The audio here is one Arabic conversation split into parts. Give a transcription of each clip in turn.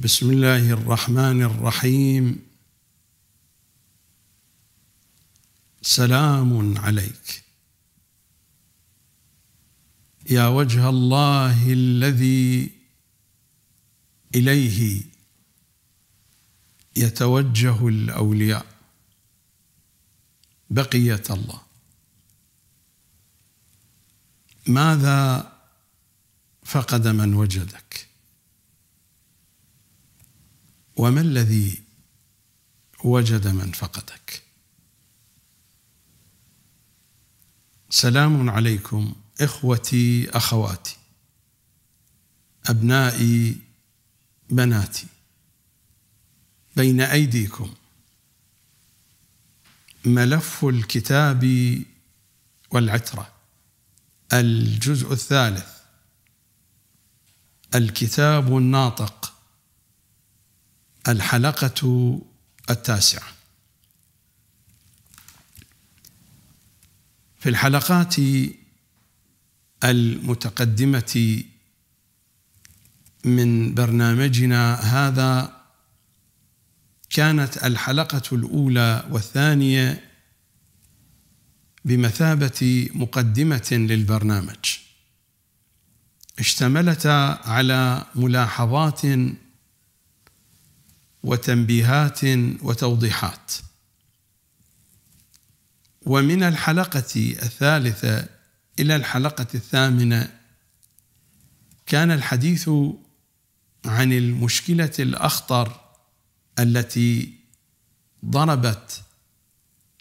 بسم الله الرحمن الرحيم سلام عليك يا وجه الله الذي اليه يتوجه الاولياء بقيه الله ماذا فقد من وجدك وما الذي وجد من فقدك سلام عليكم اخوتي اخواتي ابنائي بناتي بين ايديكم ملف الكتاب والعتره الجزء الثالث الكتاب الناطق الحلقة التاسعة في الحلقات المتقدمة من برنامجنا هذا كانت الحلقة الأولى والثانية بمثابة مقدمة للبرنامج اشتملتا على ملاحظات وتنبيهات وتوضيحات ومن الحلقة الثالثة إلى الحلقة الثامنة كان الحديث عن المشكلة الأخطر التي ضربت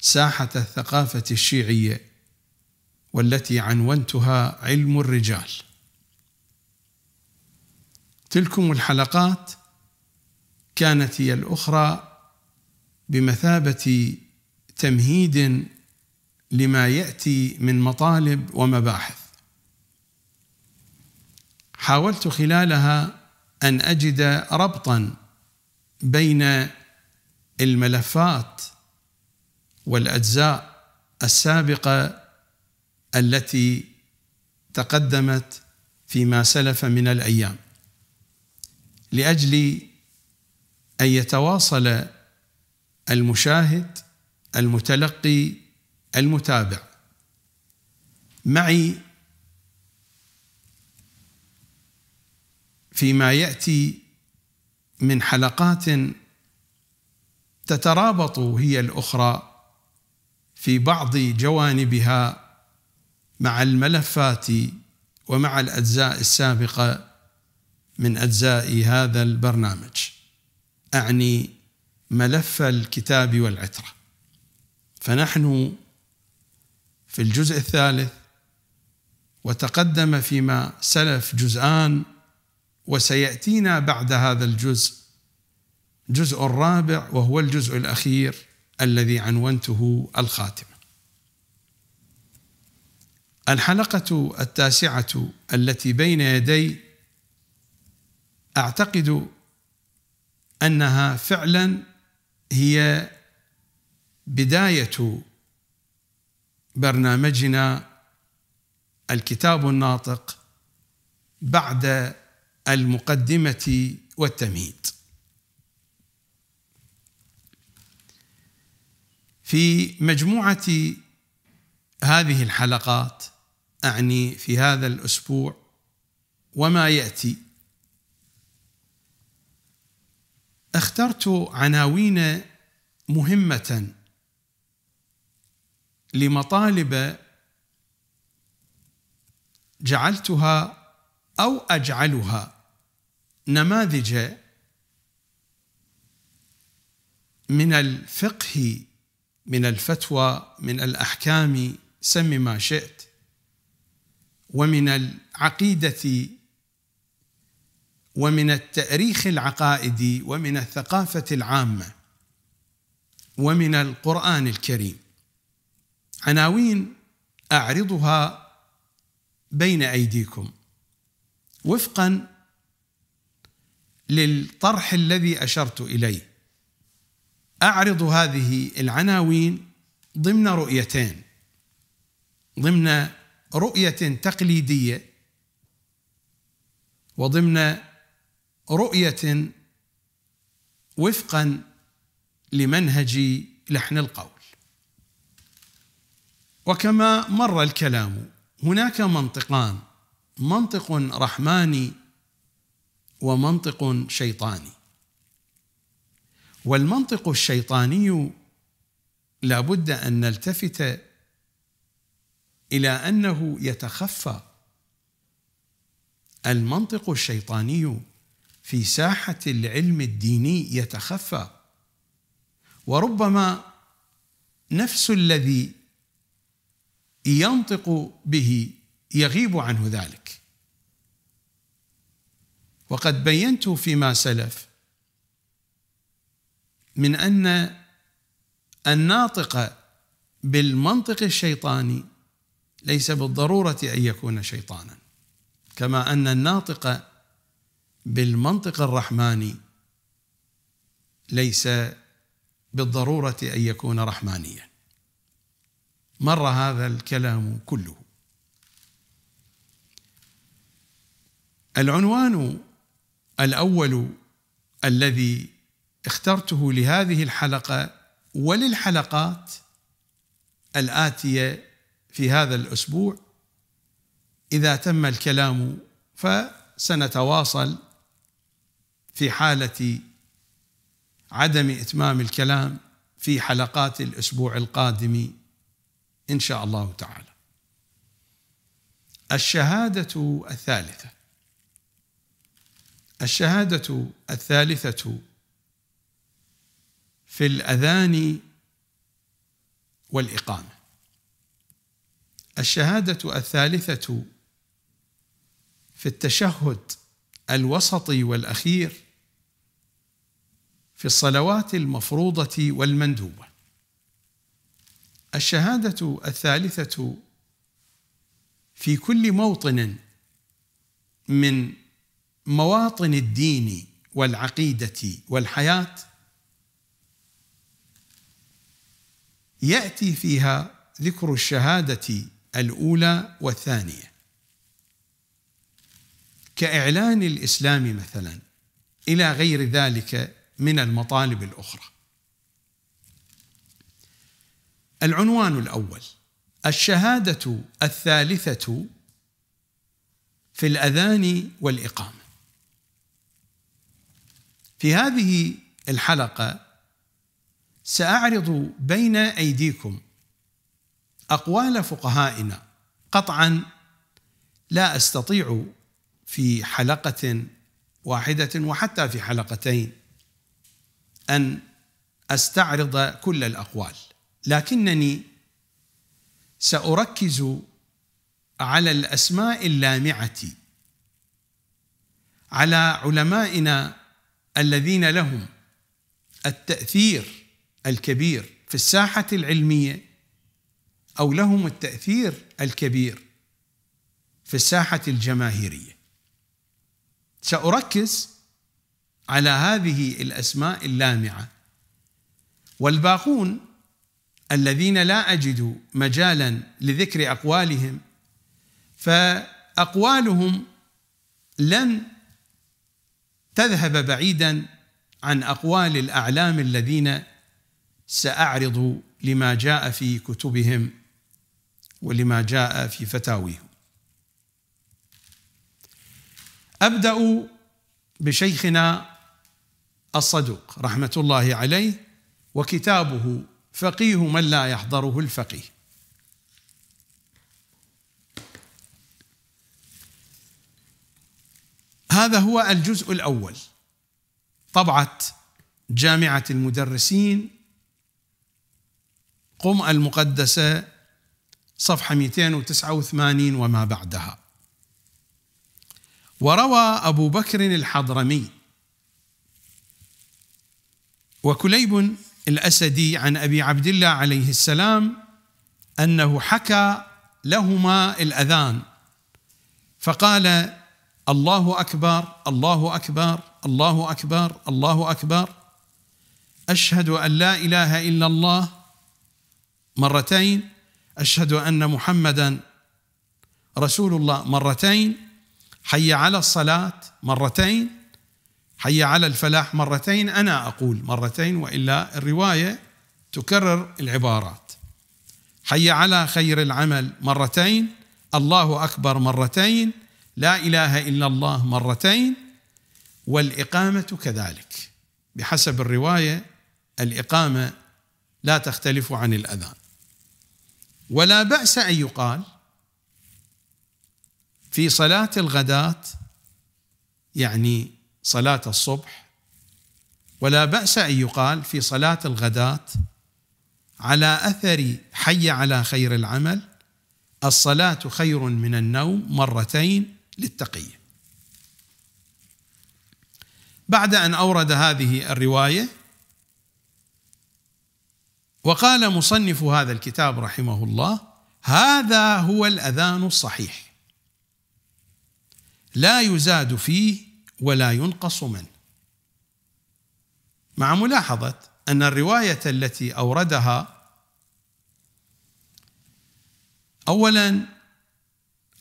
ساحة الثقافة الشيعية والتي عنونتها علم الرجال تلكم الحلقات كانت هي الاخرى بمثابه تمهيد لما ياتي من مطالب ومباحث حاولت خلالها ان اجد ربطا بين الملفات والاجزاء السابقه التي تقدمت فيما سلف من الايام لاجل أن يتواصل المشاهد المتلقي المتابع معي فيما ياتي من حلقات تترابط هي الاخرى في بعض جوانبها مع الملفات ومع الاجزاء السابقه من اجزاء هذا البرنامج اعني ملف الكتاب والعتره فنحن في الجزء الثالث وتقدم فيما سلف جزءان وسياتينا بعد هذا الجزء جزء الرابع وهو الجزء الاخير الذي عنونته الخاتمه الحلقه التاسعه التي بين يدي اعتقد انها فعلا هي بدايه برنامجنا الكتاب الناطق بعد المقدمه والتمهيد في مجموعه هذه الحلقات اعني في هذا الاسبوع وما ياتي اخترت عناوين مهمه لمطالب جعلتها او اجعلها نماذج من الفقه من الفتوى من الاحكام سم ما شئت ومن العقيده ومن التاريخ العقائدي ومن الثقافه العامه ومن القران الكريم عناوين اعرضها بين ايديكم وفقا للطرح الذي اشرت اليه اعرض هذه العناوين ضمن رؤيتين ضمن رؤيه تقليديه وضمن رؤية وفقا لمنهج لحن القول وكما مر الكلام هناك منطقان منطق رحماني ومنطق شيطاني والمنطق الشيطاني لا بد ان نلتفت الى انه يتخفى المنطق الشيطاني في ساحه العلم الديني يتخفى وربما نفس الذي ينطق به يغيب عنه ذلك وقد بينت فيما سلف من ان الناطق بالمنطق الشيطاني ليس بالضروره ان يكون شيطانا كما ان الناطق بالمنطق الرحماني ليس بالضروره ان يكون رحمانيا مر هذا الكلام كله العنوان الاول الذي اخترته لهذه الحلقه وللحلقات الاتيه في هذا الاسبوع اذا تم الكلام فسنتواصل في حاله عدم اتمام الكلام في حلقات الاسبوع القادم ان شاء الله تعالى. الشهاده الثالثه الشهاده الثالثه في الاذان والاقامه. الشهاده الثالثه في التشهد الوسطي والاخير في الصلوات المفروضة والمندوبة. الشهادة الثالثة في كل موطن من مواطن الدين والعقيدة والحياة يأتي فيها ذكر الشهادة الأولى والثانية كإعلان الإسلام مثلا إلى غير ذلك من المطالب الاخرى. العنوان الاول الشهاده الثالثه في الاذان والاقامه. في هذه الحلقه ساعرض بين ايديكم اقوال فقهائنا قطعا لا استطيع في حلقه واحده وحتى في حلقتين أن أستعرض كل الأقوال لكنني سأركز على الأسماء اللامعة على علمائنا الذين لهم التأثير الكبير في الساحة العلمية أو لهم التأثير الكبير في الساحة الجماهيرية سأركز على هذه الأسماء اللامعة والباقون الذين لا أجد مجالا لذكر أقوالهم فأقوالهم لن تذهب بعيدا عن أقوال الأعلام الذين سأعرض لما جاء في كتبهم ولما جاء في فتاويهم أبدأ بشيخنا الصدوق رحمة الله عليه وكتابه فقيه من لا يحضره الفقيه هذا هو الجزء الأول طبعة جامعة المدرسين قم المقدسة صفحة 289 وما بعدها وروى أبو بكر الحضرمي وكليب الأسدي عن أبي عبد الله عليه السلام أنه حكى لهما الأذان فقال الله أكبر الله أكبر الله أكبر الله أكبر أشهد أن لا إله إلا الله مرتين أشهد أن محمدا رسول الله مرتين حي على الصلاة مرتين حي على الفلاح مرتين أنا أقول مرتين وإلا الرواية تكرر العبارات حي على خير العمل مرتين الله أكبر مرتين لا إله إلا الله مرتين والإقامة كذلك بحسب الرواية الإقامة لا تختلف عن الأذان ولا بأس أن يقال في صلاة الغداة يعني صلاة الصبح ولا بأس أن يقال في صلاة الغداة على أثر حي على خير العمل الصلاة خير من النوم مرتين للتقية بعد أن أورد هذه الرواية وقال مصنف هذا الكتاب رحمه الله هذا هو الأذان الصحيح لا يزاد فيه ولا ينقص منه مع ملاحظة أن الرواية التي أوردها أولا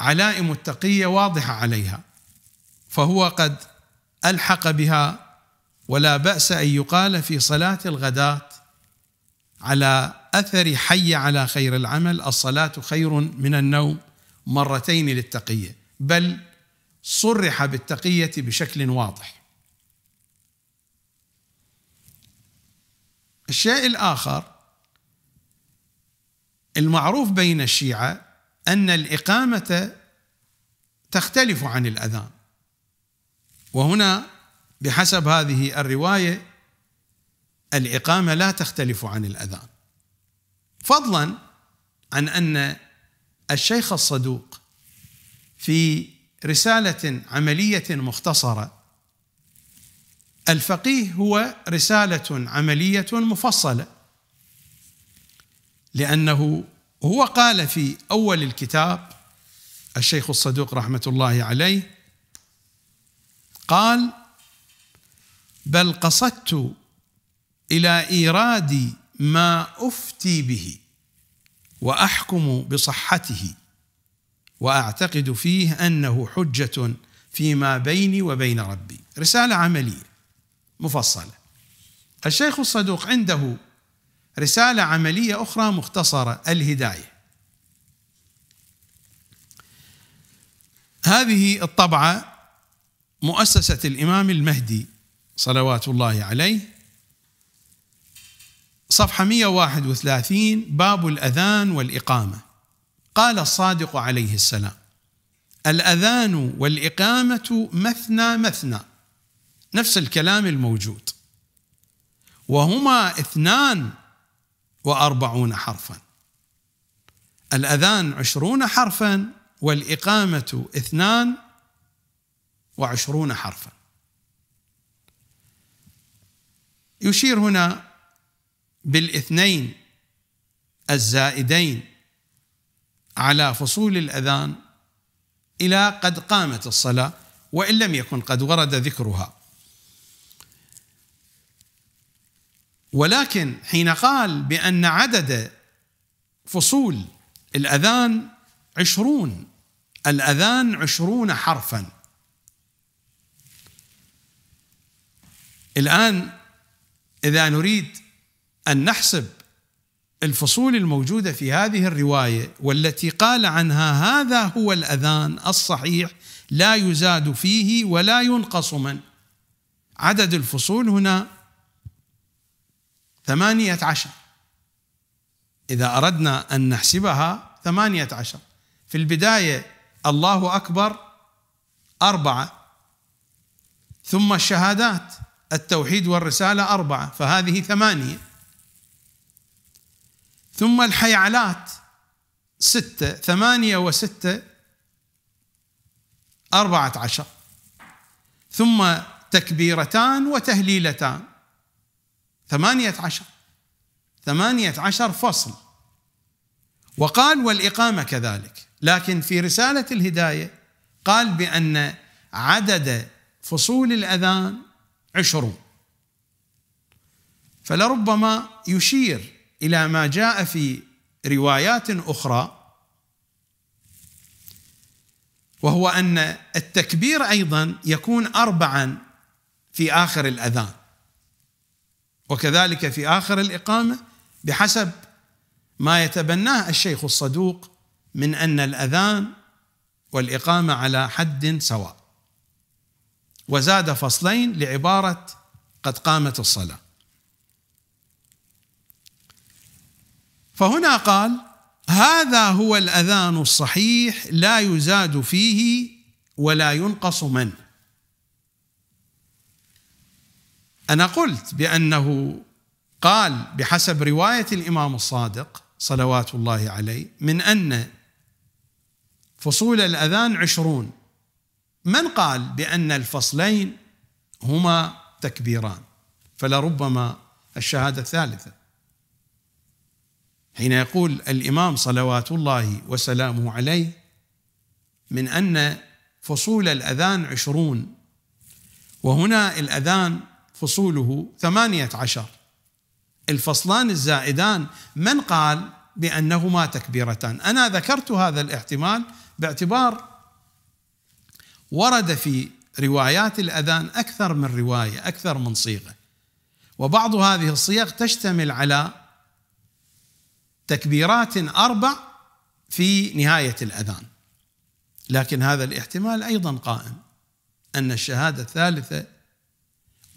علائم التقية واضحة عليها فهو قد ألحق بها ولا بأس أن يقال في صلاة الغداة على أثر حي على خير العمل الصلاة خير من النوم مرتين للتقية بل صرح بالتقيه بشكل واضح الشيء الاخر المعروف بين الشيعه ان الاقامه تختلف عن الاذان وهنا بحسب هذه الروايه الاقامه لا تختلف عن الاذان فضلا عن ان الشيخ الصدوق في رساله عمليه مختصره الفقيه هو رساله عمليه مفصله لانه هو قال في اول الكتاب الشيخ الصدوق رحمه الله عليه قال بل قصدت الى ايراد ما افتي به واحكم بصحته واعتقد فيه انه حجه فيما بيني وبين ربي رساله عمليه مفصله الشيخ الصدوق عنده رساله عمليه اخرى مختصره الهدايه هذه الطبعه مؤسسه الامام المهدي صلوات الله عليه صفحه 131 باب الاذان والاقامه قال الصادق عليه السلام الأذان والإقامة مثنى مثنى نفس الكلام الموجود وهما اثنان وأربعون حرفا الأذان عشرون حرفا والإقامة اثنان وعشرون حرفا يشير هنا بالاثنين الزائدين على فصول الأذان إلى قد قامت الصلاة وإن لم يكن قد ورد ذكرها ولكن حين قال بأن عدد فصول الأذان عشرون الأذان عشرون حرفا الآن إذا نريد أن نحسب الفصول الموجوده في هذه الروايه والتي قال عنها هذا هو الاذان الصحيح لا يزاد فيه ولا ينقص من عدد الفصول هنا ثمانية عشر إذا أردنا أن نحسبها ثمانية عشر في البداية الله أكبر أربعة ثم الشهادات التوحيد والرسالة أربعة فهذه ثمانية ثم الحيعلات ستة ثمانية وستة أربعة عشر ثم تكبيرتان وتهليلتان ثمانية عشر ثمانية عشر فصل وقال والإقامة كذلك لكن في رسالة الهداية قال بأن عدد فصول الأذان عشرون فلربما يشير الى ما جاء في روايات اخرى وهو ان التكبير ايضا يكون اربعا في اخر الاذان وكذلك في اخر الاقامه بحسب ما يتبناه الشيخ الصدوق من ان الاذان والاقامه على حد سواء وزاد فصلين لعباره قد قامت الصلاه فهنا قال هذا هو الاذان الصحيح لا يزاد فيه ولا ينقص من انا قلت بانه قال بحسب روايه الامام الصادق صلوات الله عليه من ان فصول الاذان عشرون من قال بان الفصلين هما تكبيران فلربما الشهاده الثالثه حين يقول الإمام صلوات الله وسلامه عليه من أن فصول الأذان عشرون وهنا الأذان فصوله ثمانية عشر الفصلان الزائدان من قال بأنهما تكبيرتان أنا ذكرت هذا الاحتمال باعتبار ورد في روايات الأذان أكثر من رواية أكثر من صيغة وبعض هذه الصيغ تشتمل على تكبيرات اربع في نهايه الاذان لكن هذا الاحتمال ايضا قائم ان الشهاده الثالثه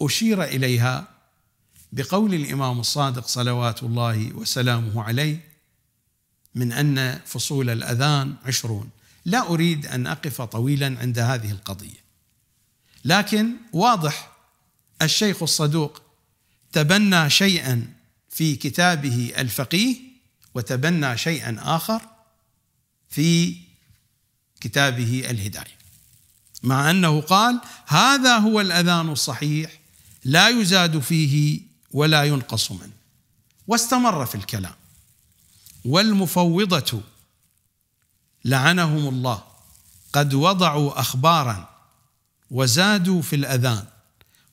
اشير اليها بقول الامام الصادق صلوات الله وسلامه عليه من ان فصول الاذان عشرون لا اريد ان اقف طويلا عند هذه القضيه لكن واضح الشيخ الصدوق تبنى شيئا في كتابه الفقيه وتبنى شيئا آخر في كتابه الهداية مع أنه قال هذا هو الأذان الصحيح لا يزاد فيه ولا ينقص منه واستمر في الكلام والمفوضة لعنهم الله قد وضعوا أخبارا وزادوا في الأذان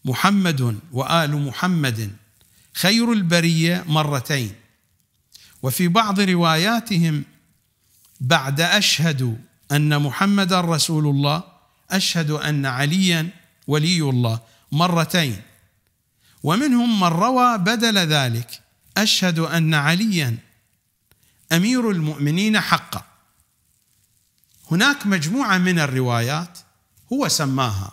محمد وآل محمد خير البرية مرتين وفي بعض رواياتهم بعد أشهد أن محمدا رسول الله أشهد أن عليا ولي الله مرتين ومنهم من روى بدل ذلك أشهد أن عليا أمير المؤمنين حقا هناك مجموعة من الروايات هو سماها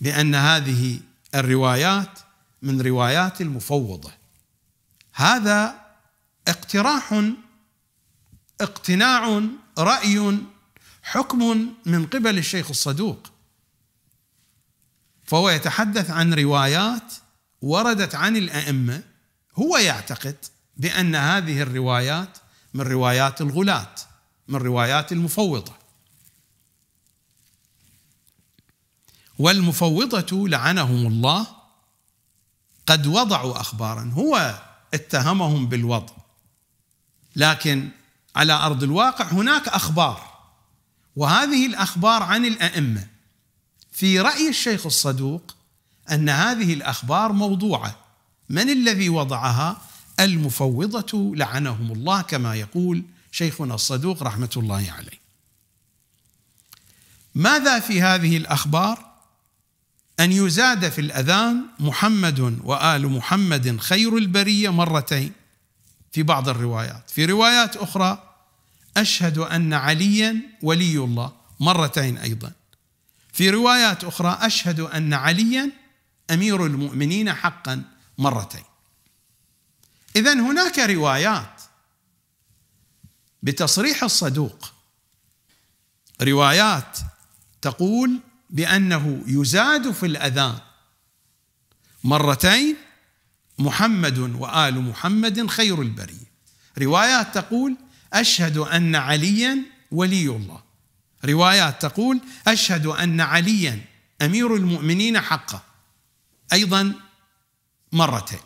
بأن هذه الروايات من روايات المفوضة هذا اقتراح اقتناع راي حكم من قبل الشيخ الصدوق فهو يتحدث عن روايات وردت عن الائمه هو يعتقد بان هذه الروايات من روايات الغلاة من روايات المفوضه والمفوضه لعنهم الله قد وضعوا اخبارا هو اتهمهم بالوضع لكن على ارض الواقع هناك اخبار وهذه الاخبار عن الائمه في راي الشيخ الصدوق ان هذه الاخبار موضوعه من الذي وضعها المفوضه لعنهم الله كما يقول شيخنا الصدوق رحمه الله عليه ماذا في هذه الاخبار ان يزاد في الاذان محمد وال محمد خير البريه مرتين في بعض الروايات في روايات أخرى أشهد أن عليا ولي الله مرتين أيضا في روايات أخرى أشهد أن عليا أمير المؤمنين حقا مرتين إذا هناك روايات بتصريح الصدوق روايات تقول بأنه يزاد في الأذان مرتين محمد وال محمد خير البريه. روايات تقول اشهد ان عليا ولي الله. روايات تقول اشهد ان عليا امير المؤمنين حقا. ايضا مرتين.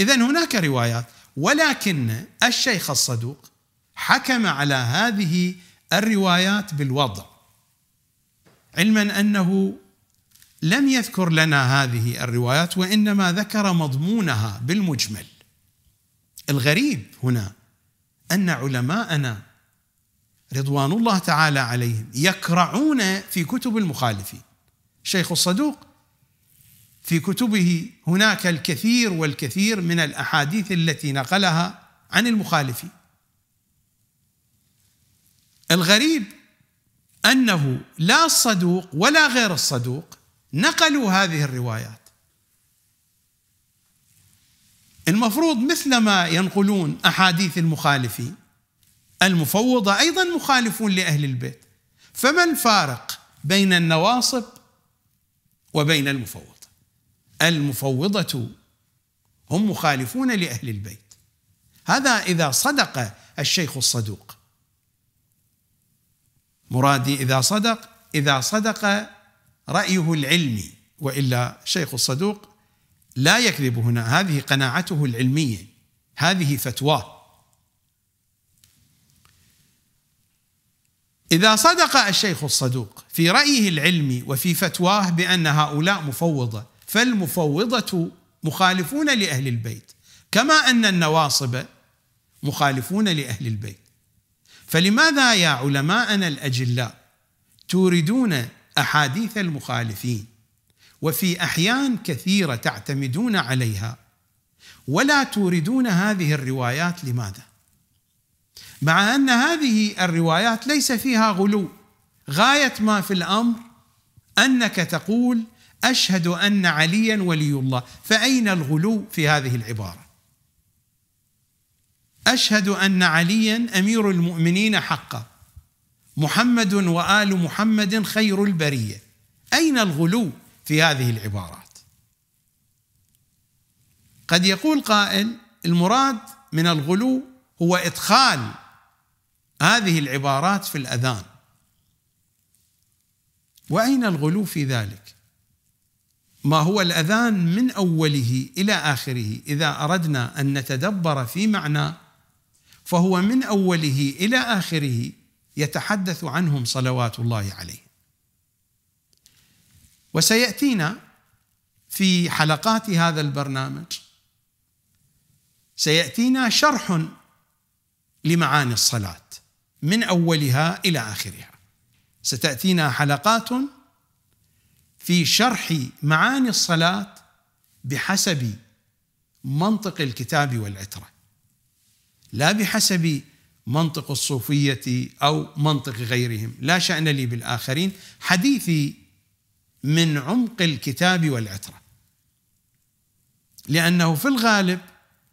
اذا هناك روايات ولكن الشيخ الصدوق حكم على هذه الروايات بالوضع علما انه لم يذكر لنا هذه الروايات وانما ذكر مضمونها بالمجمل الغريب هنا ان علماءنا رضوان الله تعالى عليهم يكرعون في كتب المخالفين شيخ الصدوق في كتبه هناك الكثير والكثير من الاحاديث التي نقلها عن المخالفين الغريب انه لا الصدوق ولا غير الصدوق نقلوا هذه الروايات المفروض مثلما ينقلون احاديث المخالفين المفوضه ايضا مخالفون لاهل البيت فما الفارق بين النواصب وبين المفوضه المفوضه هم مخالفون لاهل البيت هذا اذا صدق الشيخ الصدوق مرادي اذا صدق اذا صدق رأيه العلمي وإلا شيخ الصدوق لا يكذب هنا هذه قناعته العلمية هذه فتواه إذا صدق الشيخ الصدوق في رأيه العلمي وفي فتواه بأن هؤلاء مفوضة فالمفوضة مخالفون لأهل البيت كما أن النواصب مخالفون لأهل البيت فلماذا يا علماءنا الأجلاء توردون احاديث المخالفين وفي احيان كثيره تعتمدون عليها ولا توردون هذه الروايات لماذا مع ان هذه الروايات ليس فيها غلو غايه ما في الامر انك تقول اشهد ان عليا ولي الله فاين الغلو في هذه العباره اشهد ان عليا امير المؤمنين حقا محمد وال محمد خير البريه اين الغلو في هذه العبارات قد يقول قائل المراد من الغلو هو ادخال هذه العبارات في الاذان واين الغلو في ذلك ما هو الاذان من اوله الى اخره اذا اردنا ان نتدبر في معناه فهو من اوله الى اخره يتحدث عنهم صلوات الله عليه وسياتينا في حلقات هذا البرنامج سياتينا شرح لمعاني الصلاه من اولها الى اخرها ستاتينا حلقات في شرح معاني الصلاه بحسب منطق الكتاب والعتره لا بحسب منطق الصوفيه او منطق غيرهم لا شان لي بالاخرين حديثي من عمق الكتاب والعتره لانه في الغالب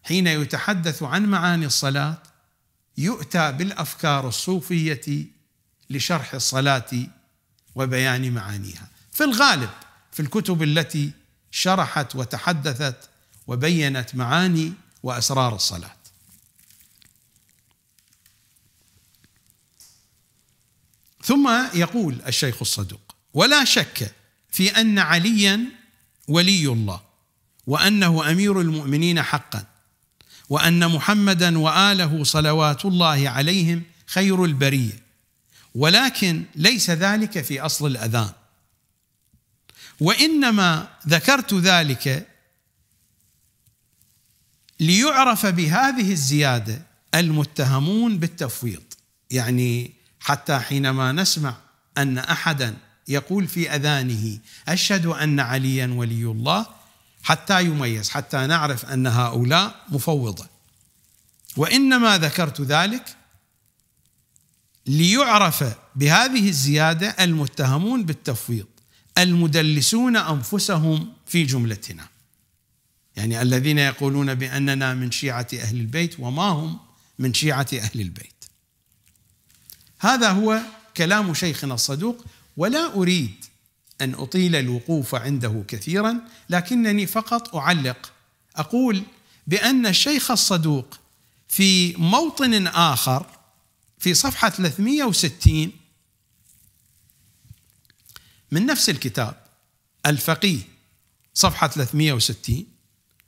حين يتحدث عن معاني الصلاه يؤتى بالافكار الصوفيه لشرح الصلاه وبيان معانيها في الغالب في الكتب التي شرحت وتحدثت وبينت معاني واسرار الصلاه ثم يقول الشيخ الصدوق ولا شك في ان عليا ولي الله وانه امير المؤمنين حقا وان محمدا واله صلوات الله عليهم خير البريه ولكن ليس ذلك في اصل الاذان وانما ذكرت ذلك ليعرف بهذه الزياده المتهمون بالتفويض يعني حتى حينما نسمع ان احدا يقول في اذانه اشهد ان عليا ولي الله حتى يميز حتى نعرف ان هؤلاء مفوضه وانما ذكرت ذلك ليعرف بهذه الزياده المتهمون بالتفويض المدلسون انفسهم في جملتنا يعني الذين يقولون باننا من شيعه اهل البيت وما هم من شيعه اهل البيت هذا هو كلام شيخنا الصدوق ولا اريد ان اطيل الوقوف عنده كثيرا لكنني فقط اعلق اقول بان الشيخ الصدوق في موطن اخر في صفحه 360 من نفس الكتاب الفقيه صفحه 360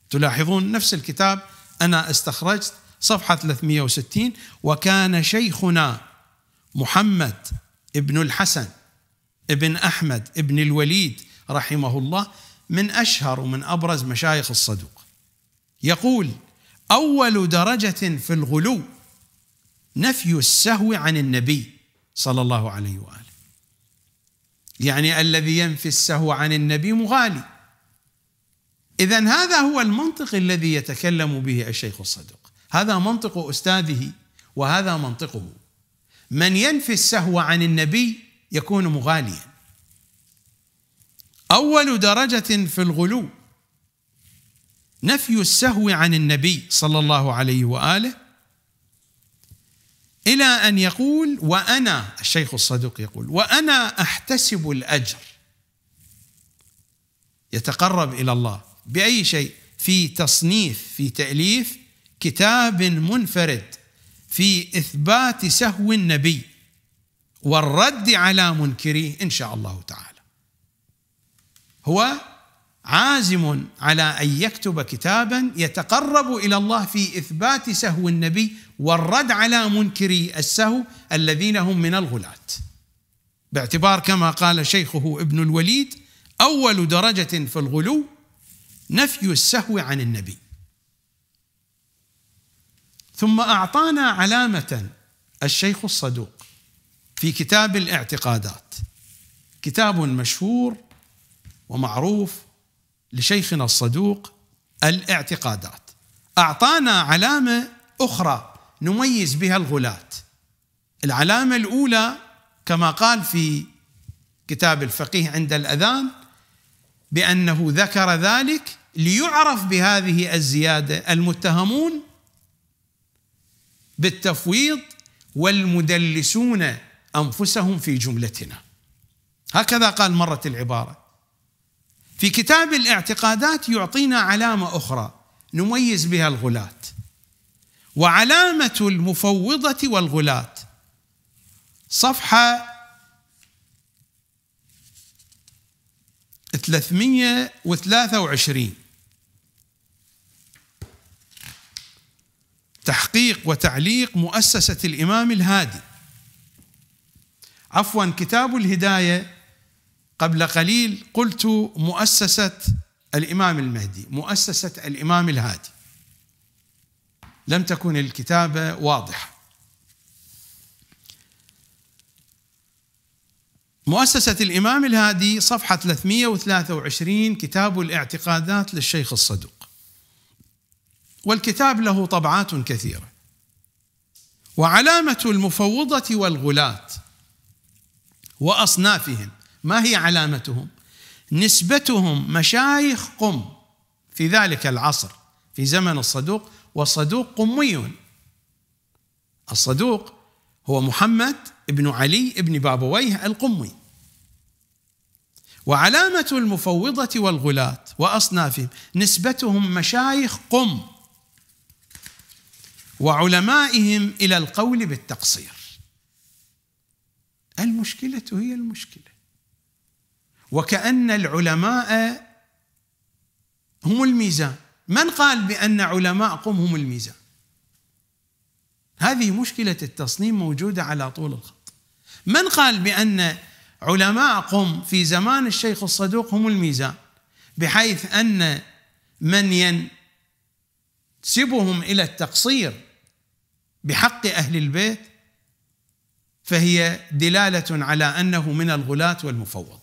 تلاحظون نفس الكتاب انا استخرجت صفحه 360 وكان شيخنا محمد ابن الحسن ابن أحمد ابن الوليد رحمه الله من أشهر ومن أبرز مشايخ الصدوق يقول أول درجة في الغلو نفي السهو عن النبي صلى الله عليه وآله يعني الذي ينفي السهو عن النبي مغالي إذا هذا هو المنطق الذي يتكلم به الشيخ الصدوق هذا منطق أستاذه وهذا منطقه من ينفي السهو عن النبي يكون مغاليا اول درجه في الغلو نفي السهو عن النبي صلى الله عليه واله الى ان يقول وانا الشيخ الصدوق يقول وانا احتسب الاجر يتقرب الى الله باي شيء في تصنيف في تاليف كتاب منفرد في اثبات سهو النبي والرد على منكريه ان شاء الله تعالى. هو عازم على ان يكتب كتابا يتقرب الى الله في اثبات سهو النبي والرد على منكري السهو الذين هم من الغلاة. باعتبار كما قال شيخه ابن الوليد اول درجه في الغلو نفي السهو عن النبي. ثم اعطانا علامه الشيخ الصدوق في كتاب الاعتقادات كتاب مشهور ومعروف لشيخنا الصدوق الاعتقادات اعطانا علامه اخرى نميز بها الغلاة العلامه الاولى كما قال في كتاب الفقيه عند الاذان بانه ذكر ذلك ليعرف بهذه الزياده المتهمون بالتفويض والمدلسون انفسهم في جملتنا هكذا قال مره العباره في كتاب الاعتقادات يعطينا علامه اخرى نميز بها الغلاة وعلامه المفوضه والغلاة صفحه 323 تحقيق وتعليق مؤسسة الإمام الهادي عفوا كتاب الهداية قبل قليل قلت مؤسسة الإمام المهدي مؤسسة الإمام الهادي لم تكن الكتابة واضحة مؤسسة الإمام الهادي صفحة 323 كتاب الاعتقادات للشيخ الصدوق والكتاب له طبعات كثيرة وعلامة المفوضة والغلاة وأصنافهم ما هي علامتهم؟ نسبتهم مشايخ قم في ذلك العصر في زمن الصدوق والصدوق قمي الصدوق هو محمد بن علي بن بابويه القمي وعلامة المفوضة والغلاة وأصنافهم نسبتهم مشايخ قم وعلمائهم الى القول بالتقصير المشكله هي المشكله وكان العلماء هم الميزان من قال بان علماء قم هم الميزان هذه مشكله التصنيم موجوده على طول الخط من قال بان علماء قم في زمان الشيخ الصدوق هم الميزان بحيث ان من ينسبهم الى التقصير بحق اهل البيت فهي دلاله على انه من الغلاة والمفوضه.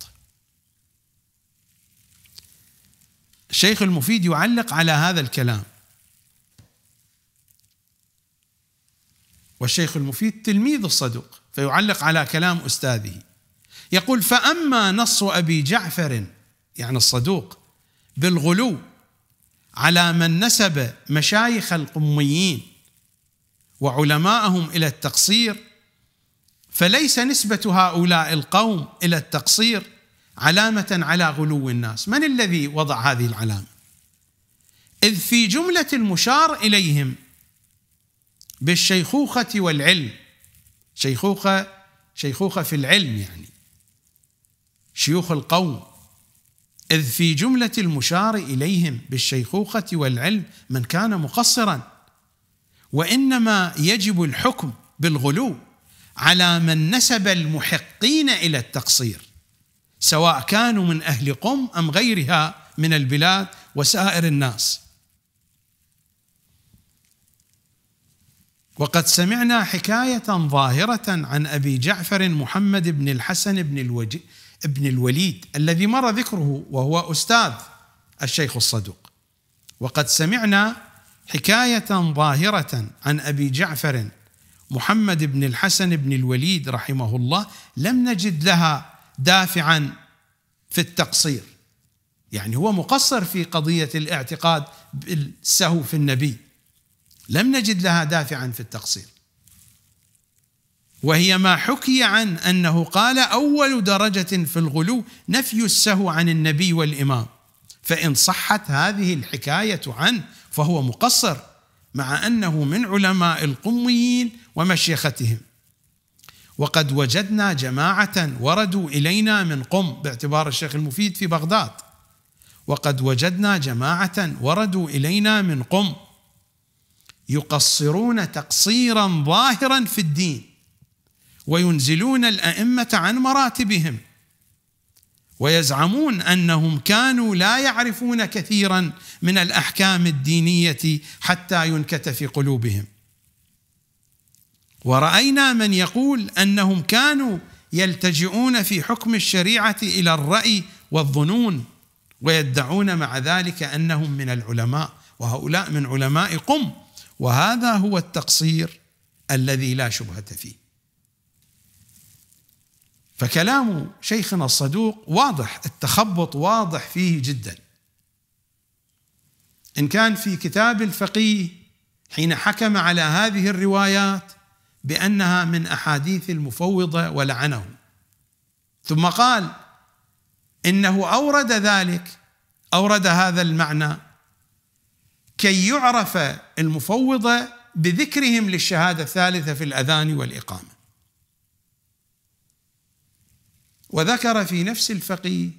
الشيخ المفيد يعلق على هذا الكلام. والشيخ المفيد تلميذ الصدوق فيعلق على كلام استاذه. يقول فاما نص ابي جعفر يعني الصدوق بالغلو على من نسب مشايخ القميين وعلماءهم الى التقصير فليس نسبه هؤلاء القوم الى التقصير علامه على غلو الناس من الذي وضع هذه العلامه اذ في جمله المشار اليهم بالشيخوخه والعلم شيخوخه شيخوخه في العلم يعني شيوخ القوم إذ في جملة المشار إليهم بالشيخوخة والعلم من كان مقصرا وانما يجب الحكم بالغلو على من نسب المحقين الى التقصير سواء كانوا من اهل قم ام غيرها من البلاد وسائر الناس وقد سمعنا حكايه ظاهره عن ابي جعفر محمد بن الحسن بن الوجي بن الوليد الذي مر ذكره وهو استاذ الشيخ الصدوق وقد سمعنا حكاية ظاهرة عن أبي جعفر محمد بن الحسن بن الوليد رحمه الله لم نجد لها دافعا في التقصير يعني هو مقصر في قضية الاعتقاد بالسهو في النبي لم نجد لها دافعا في التقصير وهي ما حكي عن أنه قال أول درجة في الغلو نفي السهو عن النبي والإمام فإن صحت هذه الحكاية عنه فهو مقصر مع انه من علماء القميين ومشيختهم وقد وجدنا جماعه وردوا الينا من قم باعتبار الشيخ المفيد في بغداد وقد وجدنا جماعه وردوا الينا من قم يقصرون تقصيرا ظاهرا في الدين وينزلون الائمه عن مراتبهم ويزعمون انهم كانوا لا يعرفون كثيرا من الاحكام الدينيه حتى ينكت في قلوبهم وراينا من يقول انهم كانوا يلتجئون في حكم الشريعه الى الراي والظنون ويدعون مع ذلك انهم من العلماء وهؤلاء من علماء قم وهذا هو التقصير الذي لا شبهه فيه فكلام شيخنا الصدوق واضح التخبط واضح فيه جدا ان كان في كتاب الفقيه حين حكم على هذه الروايات بانها من احاديث المفوضه ولعنه ثم قال انه اورد ذلك اورد هذا المعنى كي يعرف المفوضه بذكرهم للشهاده الثالثه في الاذان والاقامه وذكر في نفس الفقيه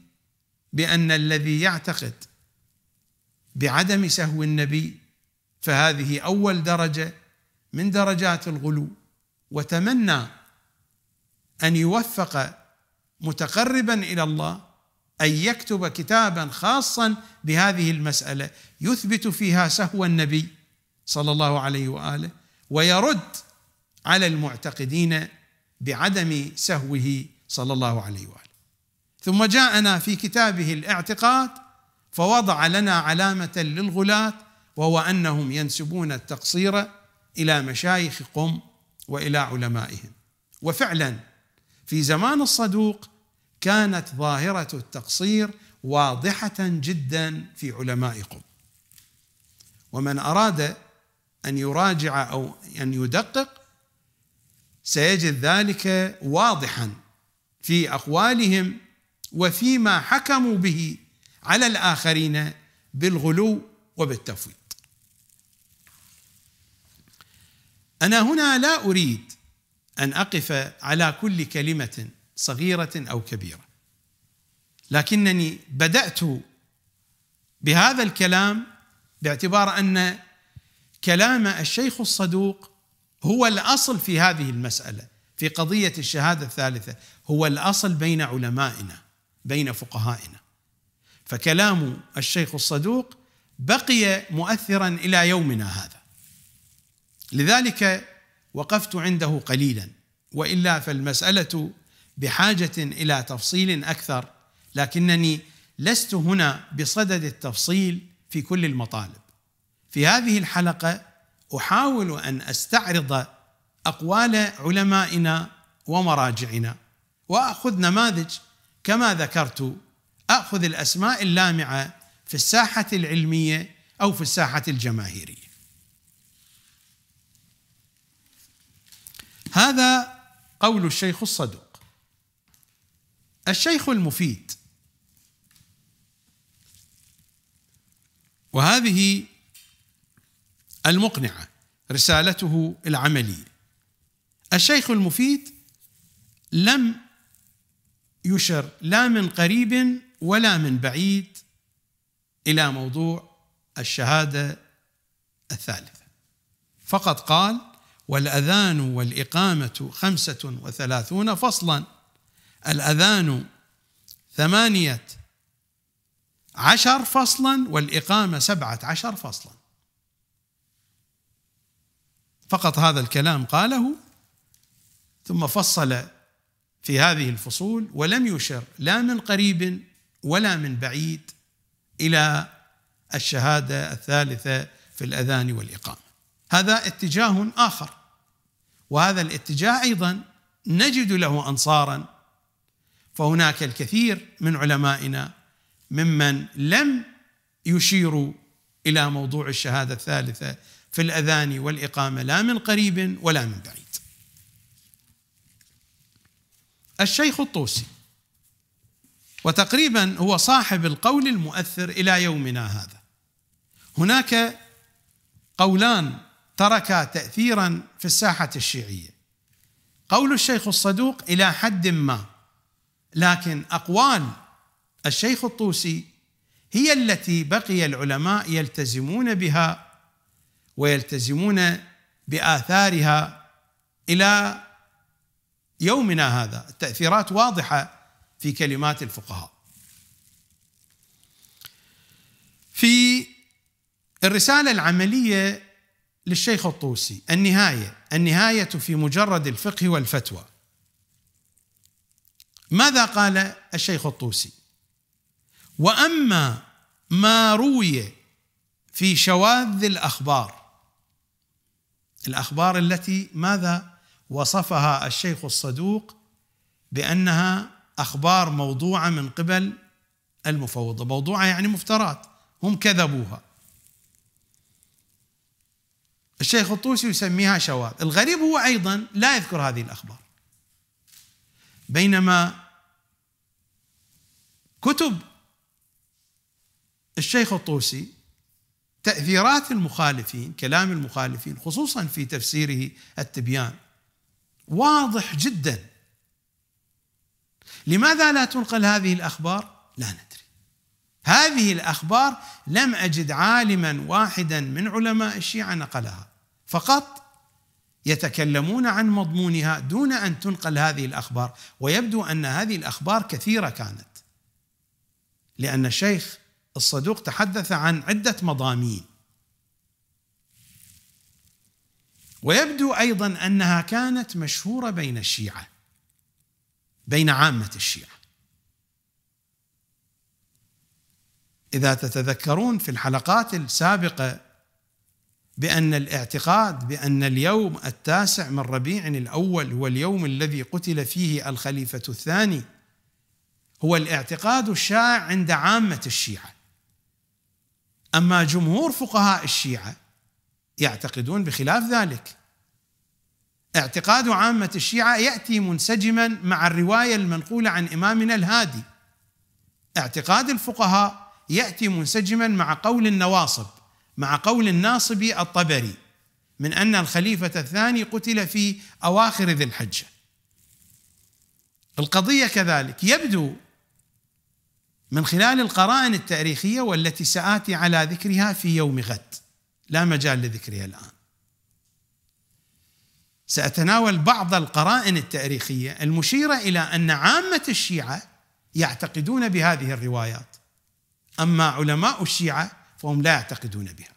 بأن الذي يعتقد بعدم سهو النبي فهذه أول درجة من درجات الغلو وتمنى أن يوفق متقربا إلى الله أن يكتب كتابا خاصا بهذه المسألة يثبت فيها سهو النبي صلى الله عليه وآله ويرد على المعتقدين بعدم سهوه صلى الله عليه واله ثم جاءنا في كتابه الاعتقاد فوضع لنا علامه للغلاة وهو انهم ينسبون التقصير الى مشايخ قم والى علمائهم وفعلا في زمان الصدوق كانت ظاهره التقصير واضحه جدا في علماء قم ومن اراد ان يراجع او ان يدقق سيجد ذلك واضحا في اقوالهم وفيما حكموا به على الاخرين بالغلو وبالتفويض انا هنا لا اريد ان اقف على كل كلمه صغيره او كبيره لكنني بدات بهذا الكلام باعتبار ان كلام الشيخ الصدوق هو الاصل في هذه المساله في قضية الشهادة الثالثة هو الأصل بين علمائنا بين فقهائنا فكلام الشيخ الصدوق بقي مؤثرا إلى يومنا هذا لذلك وقفت عنده قليلا وإلا فالمسألة بحاجة إلى تفصيل أكثر لكنني لست هنا بصدد التفصيل في كل المطالب في هذه الحلقة أحاول أن أستعرض اقوال علمائنا ومراجعنا واخذ نماذج كما ذكرت اخذ الاسماء اللامعه في الساحه العلميه او في الساحه الجماهيريه. هذا قول الشيخ الصدوق. الشيخ المفيد وهذه المقنعه رسالته العمليه الشيخ المفيد لم يشر لا من قريب ولا من بعيد الى موضوع الشهاده الثالثه فقد قال والاذان والاقامه خمسه وثلاثون فصلا الاذان ثمانيه عشر فصلا والاقامه سبعه عشر فصلا فقط هذا الكلام قاله ثم فصل في هذه الفصول ولم يشر لا من قريب ولا من بعيد الى الشهاده الثالثه في الاذان والاقامه هذا اتجاه اخر وهذا الاتجاه ايضا نجد له انصارا فهناك الكثير من علمائنا ممن لم يشيروا الى موضوع الشهاده الثالثه في الاذان والاقامه لا من قريب ولا من بعيد الشيخ الطوسي وتقريبا هو صاحب القول المؤثر الى يومنا هذا هناك قولان تركا تاثيرا في الساحه الشيعيه قول الشيخ الصدوق الى حد ما لكن اقوال الشيخ الطوسي هي التي بقي العلماء يلتزمون بها ويلتزمون باثارها الى يومنا هذا التأثيرات واضحة في كلمات الفقهاء في الرسالة العملية للشيخ الطوسي النهاية النهاية في مجرد الفقه والفتوى ماذا قال الشيخ الطوسي وأما ما روي في شواذ الأخبار الأخبار التي ماذا وصفها الشيخ الصدوق بانها اخبار موضوعه من قبل المفوضه، موضوعه يعني مفترات هم كذبوها. الشيخ الطوسي يسميها شواذ، الغريب هو ايضا لا يذكر هذه الاخبار. بينما كتب الشيخ الطوسي تأثيرات المخالفين كلام المخالفين خصوصا في تفسيره التبيان واضح جدا لماذا لا تنقل هذه الاخبار؟ لا ندري. هذه الاخبار لم اجد عالما واحدا من علماء الشيعه نقلها فقط يتكلمون عن مضمونها دون ان تنقل هذه الاخبار ويبدو ان هذه الاخبار كثيره كانت لان الشيخ الصدوق تحدث عن عده مضامين ويبدو ايضا انها كانت مشهوره بين الشيعه بين عامه الشيعه اذا تتذكرون في الحلقات السابقه بان الاعتقاد بان اليوم التاسع من ربيع الاول هو اليوم الذي قتل فيه الخليفه الثاني هو الاعتقاد الشائع عند عامه الشيعه اما جمهور فقهاء الشيعه يعتقدون بخلاف ذلك اعتقاد عامة الشيعة يأتي منسجما مع الرواية المنقولة عن إمامنا الهادي اعتقاد الفقهاء يأتي منسجما مع قول النواصب مع قول الناصبي الطبري من أن الخليفة الثاني قتل في أواخر ذي الحجة القضية كذلك يبدو من خلال القرائن التاريخية والتي سآتي على ذكرها في يوم غد لا مجال لذكرها الآن سأتناول بعض القرائن التاريخية المشيرة إلى أن عامة الشيعة يعتقدون بهذه الروايات أما علماء الشيعة فهم لا يعتقدون بها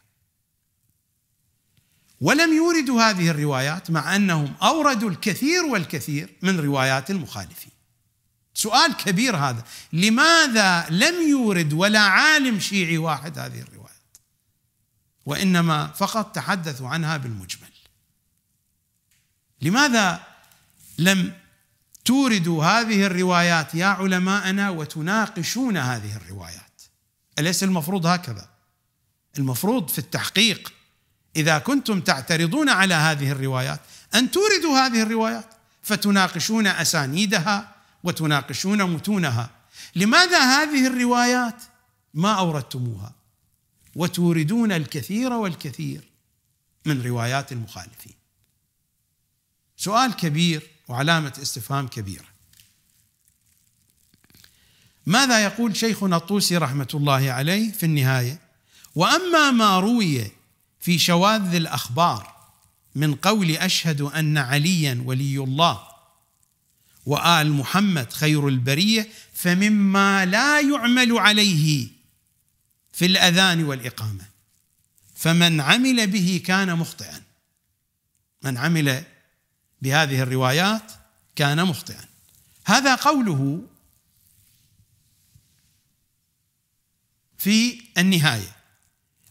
ولم يوردوا هذه الروايات مع أنهم أوردوا الكثير والكثير من روايات المخالفين سؤال كبير هذا لماذا لم يورد ولا عالم شيعي واحد هذه الرواية وانما فقط تحدثوا عنها بالمجمل لماذا لم توردوا هذه الروايات يا علماءنا وتناقشون هذه الروايات اليس المفروض هكذا المفروض في التحقيق اذا كنتم تعترضون على هذه الروايات ان توردوا هذه الروايات فتناقشون اسانيدها وتناقشون متونها لماذا هذه الروايات ما اوردتموها وتوردون الكثير والكثير من روايات المخالفين سؤال كبير وعلامة استفهام كبيرة ماذا يقول شيخنا الطوسي رحمة الله عليه في النهاية وأما ما روي في شواذ الأخبار من قول أشهد أن عليا ولي الله وآل محمد خير البرية فمما لا يعمل عليه في الأذان والإقامة فمن عمل به كان مخطئا من عمل بهذه الروايات كان مخطئا هذا قوله في النهايه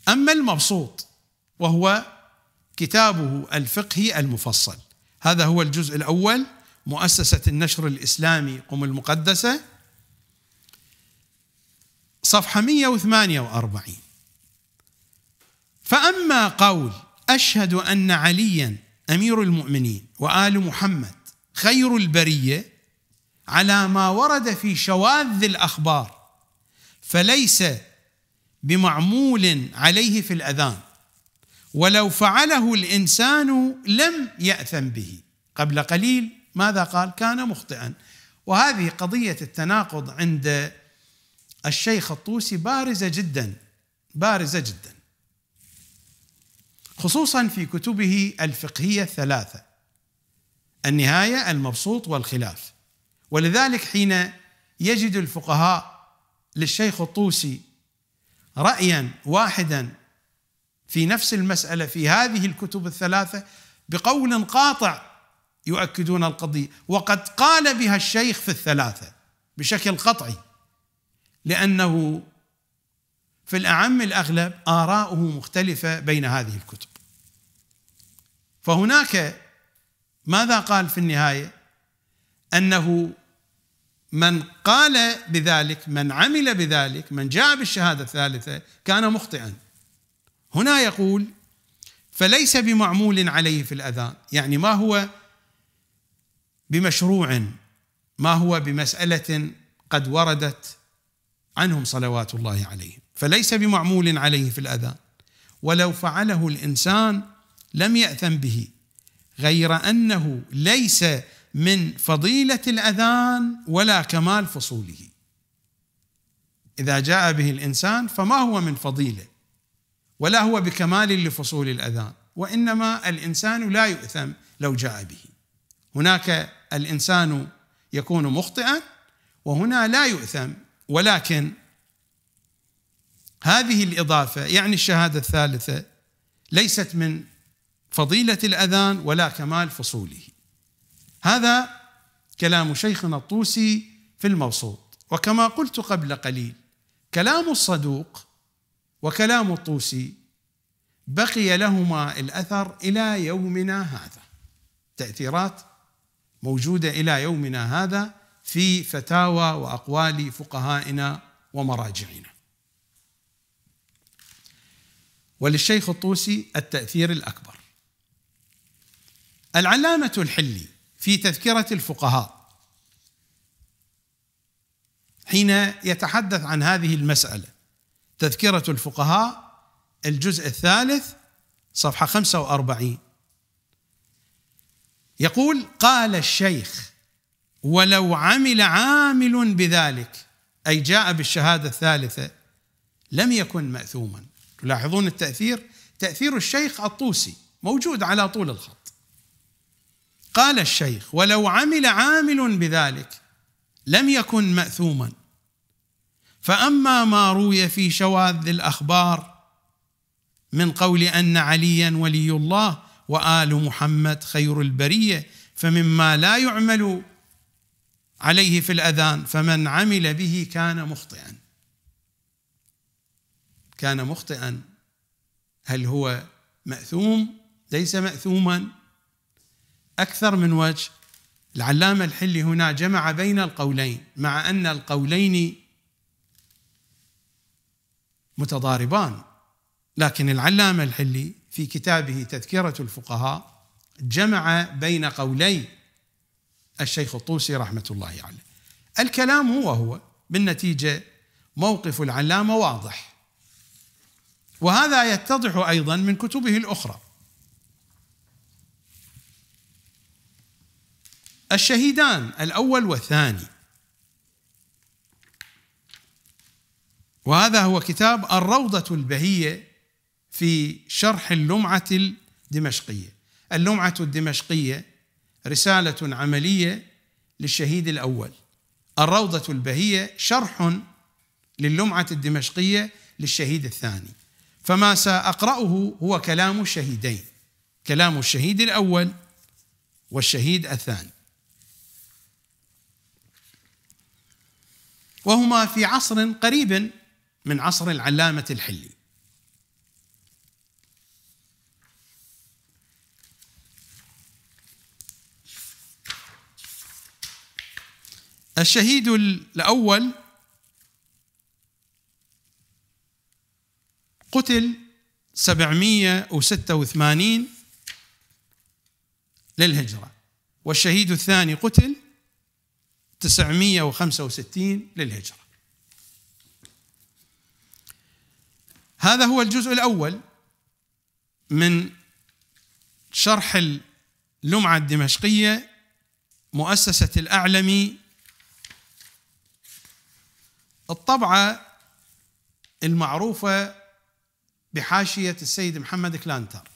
اما المبسوط وهو كتابه الفقهي المفصل هذا هو الجزء الاول مؤسسه النشر الاسلامي قم المقدسه صفحة 148 فأما قول أشهد أن عليا أمير المؤمنين وآل محمد خير البرية على ما ورد في شواذ الأخبار فليس بمعمول عليه في الأذان ولو فعله الإنسان لم يأثم به قبل قليل ماذا قال كان مخطئا وهذه قضية التناقض عند الشيخ الطوسي بارزه جدا بارزه جدا خصوصا في كتبه الفقهيه الثلاثه النهايه المبسوط والخلاف ولذلك حين يجد الفقهاء للشيخ الطوسي رايا واحدا في نفس المساله في هذه الكتب الثلاثه بقول قاطع يؤكدون القضيه وقد قال بها الشيخ في الثلاثه بشكل قطعي لأنه في الأعم الأغلب آراؤه مختلفة بين هذه الكتب فهناك ماذا قال في النهاية أنه من قال بذلك من عمل بذلك من جاء بالشهادة الثالثة كان مخطئا هنا يقول فليس بمعمول عليه في الأذان يعني ما هو بمشروع ما هو بمسألة قد وردت عنهم صلوات الله عليهم فليس بمعمول عليه في الأذان ولو فعله الإنسان لم يأثم به غير أنه ليس من فضيلة الأذان ولا كمال فصوله إذا جاء به الإنسان فما هو من فضيلة ولا هو بكمال لفصول الأذان وإنما الإنسان لا يؤثم لو جاء به هناك الإنسان يكون مخطئا وهنا لا يؤثم ولكن هذه الإضافة يعني الشهادة الثالثة ليست من فضيلة الأذان ولا كمال فصوله هذا كلام شيخنا الطوسي في الموسوط وكما قلت قبل قليل كلام الصدوق وكلام الطوسي بقي لهما الأثر إلى يومنا هذا تأثيرات موجودة إلى يومنا هذا في فتاوى واقوال فقهائنا ومراجعنا. وللشيخ الطوسي التاثير الاكبر. العلامه الحلي في تذكره الفقهاء حين يتحدث عن هذه المساله تذكره الفقهاء الجزء الثالث صفحه 45 يقول قال الشيخ ولو عمل عامل بذلك أي جاء بالشهادة الثالثة لم يكن مأثوما تلاحظون التأثير تأثير الشيخ الطوسي موجود على طول الخط قال الشيخ ولو عمل عامل بذلك لم يكن مأثوما فأما ما روي في شواذ الأخبار من قول أن عليا ولي الله وآل محمد خير البرية فمما لا يعمل عليه في الأذان فمن عمل به كان مخطئا كان مخطئا هل هو مأثوم ليس مأثوما أكثر من وجه العلامة الحلي هنا جمع بين القولين مع أن القولين متضاربان لكن العلامة الحلي في كتابه تذكرة الفقهاء جمع بين قولين الشيخ الطوسي رحمه الله عليه يعني. الكلام هو هو بالنتيجه موقف العلامه واضح وهذا يتضح ايضا من كتبه الاخرى الشهيدان الاول والثاني وهذا هو كتاب الروضه البهيه في شرح اللمعه الدمشقيه اللمعه الدمشقيه رسالة عملية للشهيد الأول الروضة البهية شرح للمعة الدمشقية للشهيد الثاني فما سأقرأه هو كلام الشهيدين كلام الشهيد الأول والشهيد الثاني وهما في عصر قريب من عصر العلامة الحلي الشهيد الأول قتل 786 للهجرة والشهيد الثاني قتل 965 للهجرة هذا هو الجزء الأول من شرح اللمعة الدمشقية مؤسسة الأعلمي الطبعة المعروفة بحاشية السيد محمد كلانتر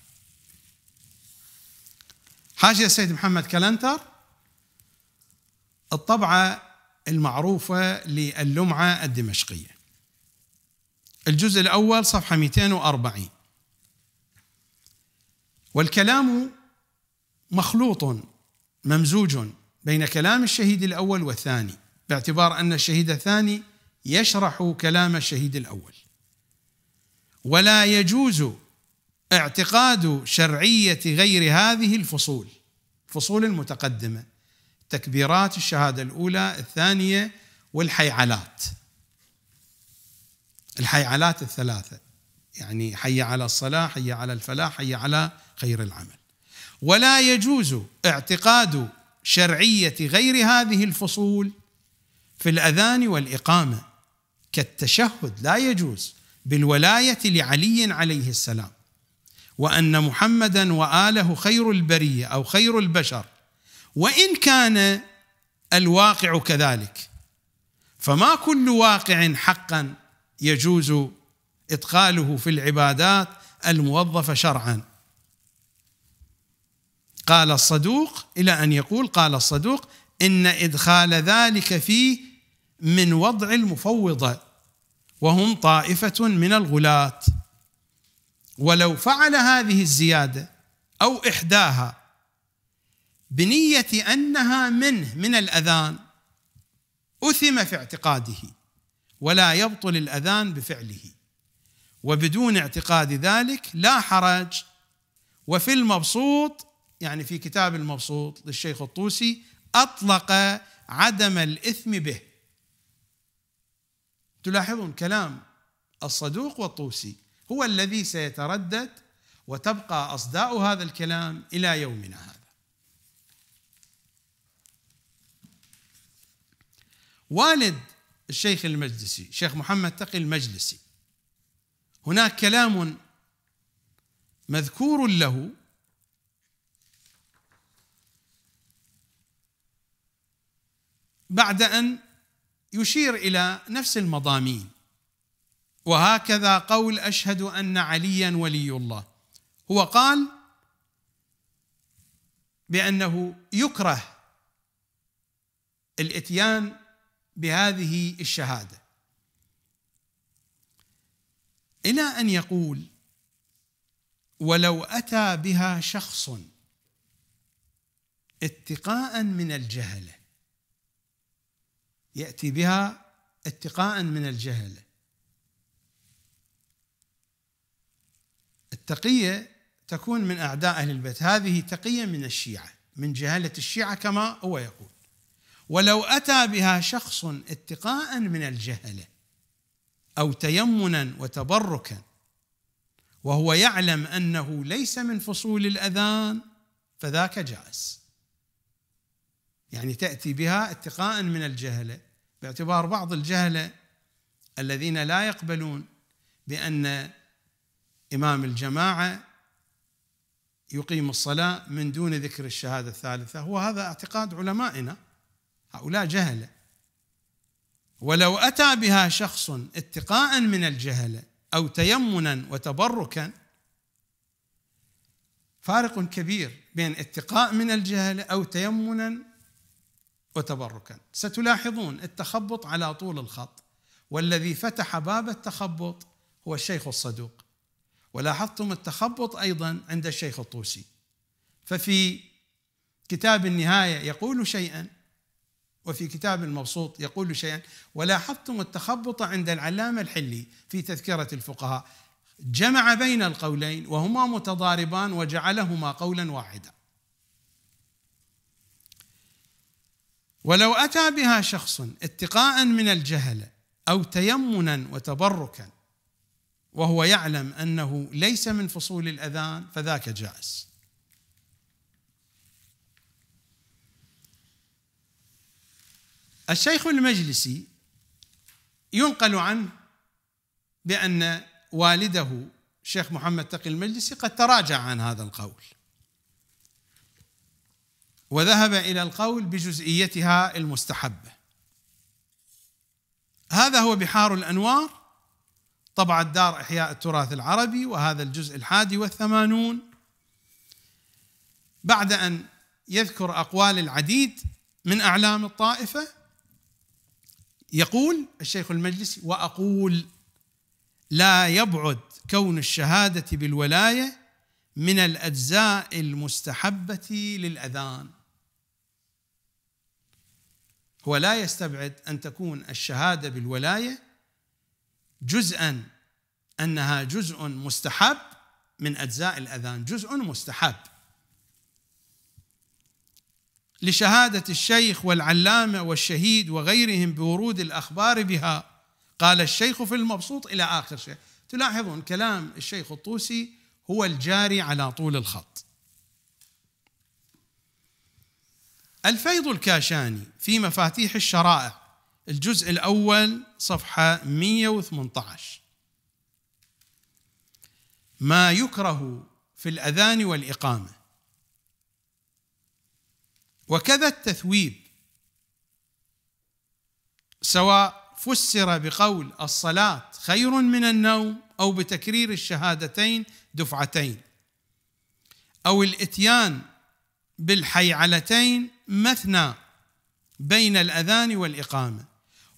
حاشية السيد محمد كلانتر الطبعة المعروفة للمعة الدمشقية الجزء الأول صفحة 240 والكلام مخلوط ممزوج بين كلام الشهيد الأول والثاني باعتبار أن الشهيد الثاني يشرح كلام الشهيد الاول ولا يجوز اعتقاد شرعيه غير هذه الفصول الفصول المتقدمه تكبيرات الشهاده الاولى الثانيه والحيعلات الحيعلات الثلاثه يعني حي على الصلاه حي على الفلاح حي على خير العمل ولا يجوز اعتقاد شرعيه غير هذه الفصول في الاذان والاقامه كالتشهد لا يجوز بالولايه لعلي عليه السلام وان محمدا واله خير البريه او خير البشر وان كان الواقع كذلك فما كل واقع حقا يجوز ادخاله في العبادات الموظفه شرعا قال الصدوق الى ان يقول قال الصدوق ان ادخال ذلك فيه من وضع المفوضه وهم طائفة من الغلاة ولو فعل هذه الزيادة أو إحداها بنية أنها منه من الأذان أثم في اعتقاده ولا يبطل الأذان بفعله وبدون اعتقاد ذلك لا حرج وفي المبسوط يعني في كتاب المبسوط للشيخ الطوسي أطلق عدم الإثم به تلاحظون كلام الصدوق والطوسي هو الذي سيتردد وتبقى اصداء هذا الكلام الى يومنا هذا والد الشيخ المجلسي شيخ محمد تقي المجلسي هناك كلام مذكور له بعد ان يشير الى نفس المضامين وهكذا قول اشهد ان عليا ولي الله هو قال بانه يكره الاتيان بهذه الشهاده الى ان يقول ولو اتى بها شخص اتقاء من الجهله يأتي بها اتقاء من الجهل التقية تكون من أعداء أهل البيت هذه تقية من الشيعة من جهالة الشيعة كما هو يقول ولو أتى بها شخص اتقاء من الجهلة أو تيمنا وتبركا وهو يعلم أنه ليس من فصول الأذان فذاك جائز يعني تأتي بها اتقاء من الجهله باعتبار بعض الجهله الذين لا يقبلون بان امام الجماعه يقيم الصلاه من دون ذكر الشهاده الثالثه هو هذا اعتقاد علمائنا هؤلاء جهله ولو اتى بها شخص اتقاء من الجهله او تيمنا وتبركا فارق كبير بين اتقاء من الجهلة او تيمنا وتبركا ستلاحظون التخبط على طول الخط والذي فتح باب التخبط هو الشيخ الصدوق ولاحظتم التخبط ايضا عند الشيخ الطوسي ففي كتاب النهايه يقول شيئا وفي كتاب المبسوط يقول شيئا ولاحظتم التخبط عند العلامه الحلي في تذكره الفقهاء جمع بين القولين وهما متضاربان وجعلهما قولا واحدا ولو أتى بها شخص اتقاء من الجهل أو تيمنا وتبركا وهو يعلم أنه ليس من فصول الأذان فذاك جائز الشيخ المجلسي ينقل عنه بأن والده الشيخ محمد تقي المجلسي قد تراجع عن هذا القول وذهب الى القول بجزئيتها المستحبه هذا هو بحار الانوار طبع الدار احياء التراث العربي وهذا الجزء الحادي والثمانون بعد ان يذكر اقوال العديد من اعلام الطائفه يقول الشيخ المجلسي واقول لا يبعد كون الشهاده بالولايه من الاجزاء المستحبه للاذان هو لا يستبعد ان تكون الشهاده بالولايه جزءا انها جزء مستحب من اجزاء الاذان جزء مستحب لشهاده الشيخ والعلامه والشهيد وغيرهم بورود الاخبار بها قال الشيخ في المبسوط الى اخر شيء تلاحظون كلام الشيخ الطوسي هو الجاري على طول الخط الفيض الكاشاني في مفاتيح الشرائع الجزء الأول صفحة 118 ما يكره في الأذان والإقامة وكذا التثويب سواء فسر بقول الصلاة خير من النوم أو بتكرير الشهادتين دفعتين أو الإتيان بالحيعلتين مثنى بين الاذان والاقامه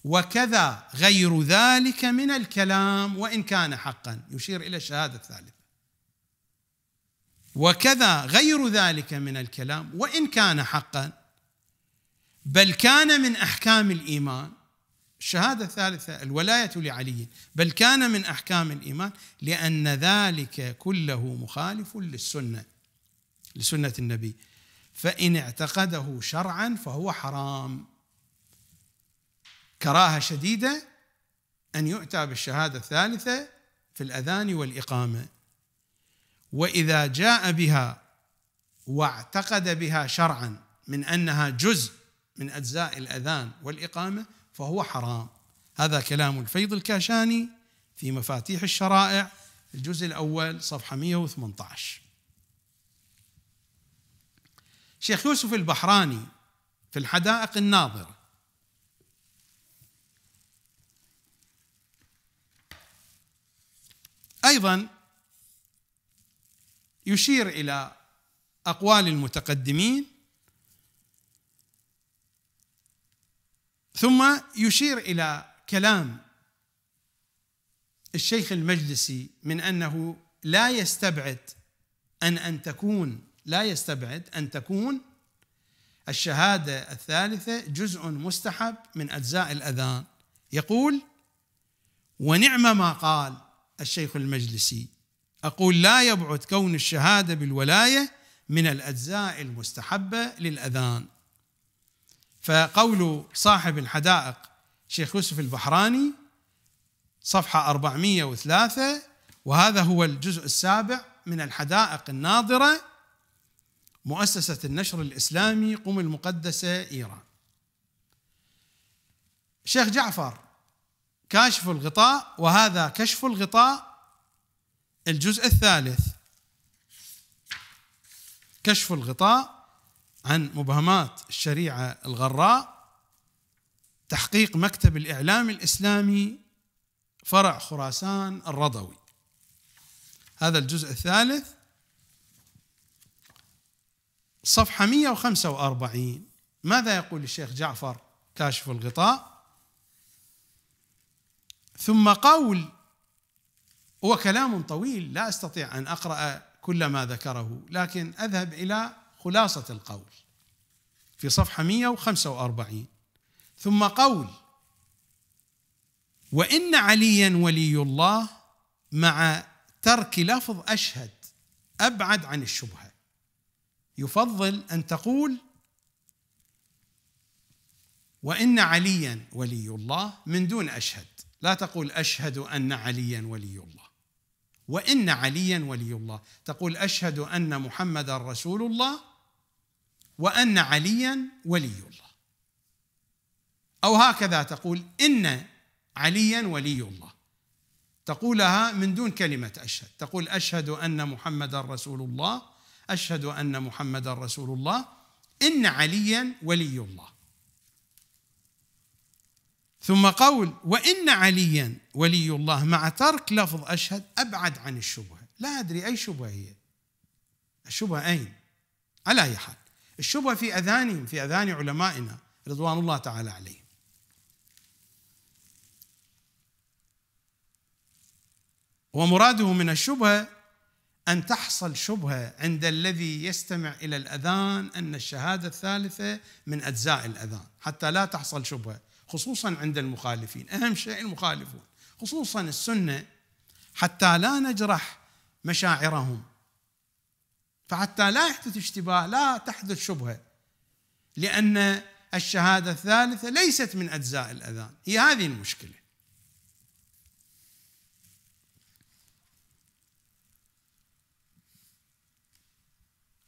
وكذا غير ذلك من الكلام وان كان حقا يشير الى الشهاده الثالثه وكذا غير ذلك من الكلام وان كان حقا بل كان من احكام الايمان الشهاده الثالثه الولايه لعلي بل كان من احكام الايمان لان ذلك كله مخالف للسنه لسنه النبي فإن اعتقده شرعا فهو حرام كراهة شديدة أن يؤتى بالشهادة الثالثة في الأذان والإقامة وإذا جاء بها واعتقد بها شرعا من أنها جزء من أجزاء الأذان والإقامة فهو حرام هذا كلام الفيض الكاشاني في مفاتيح الشرائع الجزء الأول صفحة 118 شيخ يوسف البحراني في الحدائق الناظرة أيضا يشير إلى أقوال المتقدمين ثم يشير إلى كلام الشيخ المجلسي من أنه لا يستبعد أن أن تكون لا يستبعد ان تكون الشهاده الثالثه جزء مستحب من اجزاء الاذان يقول ونعم ما قال الشيخ المجلسي اقول لا يبعد كون الشهاده بالولايه من الاجزاء المستحبه للاذان فقول صاحب الحدائق شيخ يوسف البحراني صفحه 403 وهذا هو الجزء السابع من الحدائق الناظره مؤسسة النشر الإسلامي قم المقدسة إيران شيخ جعفر كاشف الغطاء وهذا كشف الغطاء الجزء الثالث كشف الغطاء عن مبهمات الشريعة الغراء تحقيق مكتب الإعلام الإسلامي فرع خراسان الرضوي هذا الجزء الثالث صفحة 145 ماذا يقول الشيخ جعفر كاشف الغطاء ثم قول هو كلام طويل لا أستطيع أن أقرأ كل ما ذكره لكن أذهب إلى خلاصة القول في صفحة 145 ثم قول وإن عليا ولي الله مع ترك لفظ أشهد أبعد عن الشبهة يفضل ان تقول وان عليا ولي الله من دون اشهد لا تقول اشهد ان عليا ولي الله وان عليا ولي الله تقول اشهد ان محمدا رسول الله وان عليا ولي الله او هكذا تقول ان عليا ولي الله تقولها من دون كلمه اشهد تقول اشهد ان محمدا رسول الله أشهد أن محمدا رسول الله إن عليا ولي الله ثم قول وإن عليا ولي الله مع ترك لفظ أشهد أبعد عن الشبهة لا أدري أي شبهة هي الشبهة أين على أي حال الشبهة في أذانهم في أذان علمائنا رضوان الله تعالى عليهم ومراده من الشبهة ان تحصل شبهه عند الذي يستمع الى الاذان ان الشهاده الثالثه من اجزاء الاذان حتى لا تحصل شبهه خصوصا عند المخالفين اهم شيء المخالفون خصوصا السنه حتى لا نجرح مشاعرهم فحتى لا يحدث اشتباه لا تحدث شبهه لان الشهاده الثالثه ليست من اجزاء الاذان هي هذه المشكله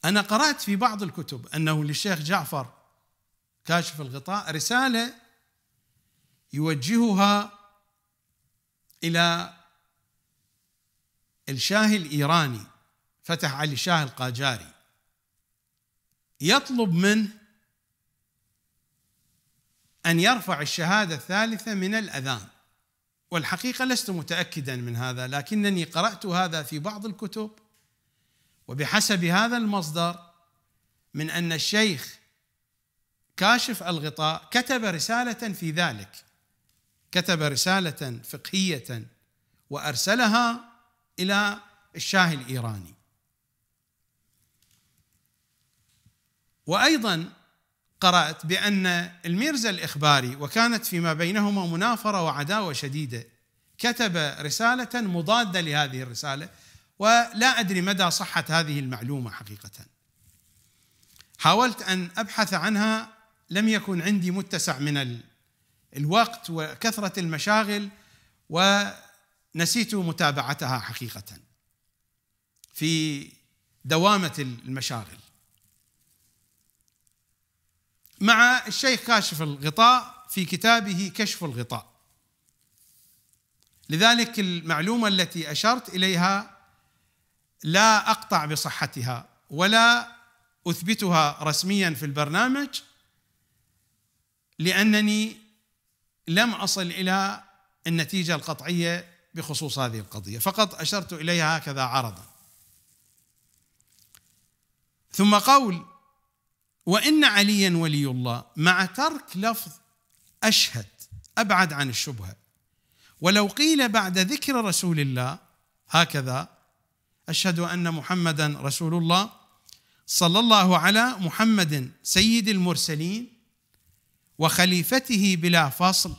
أنا قرأت في بعض الكتب أنه للشيخ جعفر كاشف الغطاء رسالة يوجهها إلى الشاه الإيراني فتح علي شاه القاجاري يطلب منه أن يرفع الشهادة الثالثة من الأذان والحقيقة لست متأكدا من هذا لكنني قرأت هذا في بعض الكتب وبحسب هذا المصدر من ان الشيخ كاشف الغطاء كتب رساله في ذلك كتب رساله فقهيه وارسلها الى الشاه الايراني وايضا قرات بان الميرزا الاخباري وكانت فيما بينهما منافره وعداوه شديده كتب رساله مضاده لهذه الرساله ولا ادري مدى صحه هذه المعلومه حقيقه حاولت ان ابحث عنها لم يكن عندي متسع من الوقت وكثره المشاغل ونسيت متابعتها حقيقه في دوامه المشاغل مع الشيخ كاشف الغطاء في كتابه كشف الغطاء لذلك المعلومه التي اشرت اليها لا اقطع بصحتها ولا اثبتها رسميا في البرنامج لانني لم اصل الى النتيجه القطعيه بخصوص هذه القضيه فقط اشرت اليها هكذا عرضا ثم قول وان عليا ولي الله مع ترك لفظ اشهد ابعد عن الشبهه ولو قيل بعد ذكر رسول الله هكذا أشهد أن محمدا رسول الله صلى الله على محمد سيد المرسلين وخليفته بلا فصل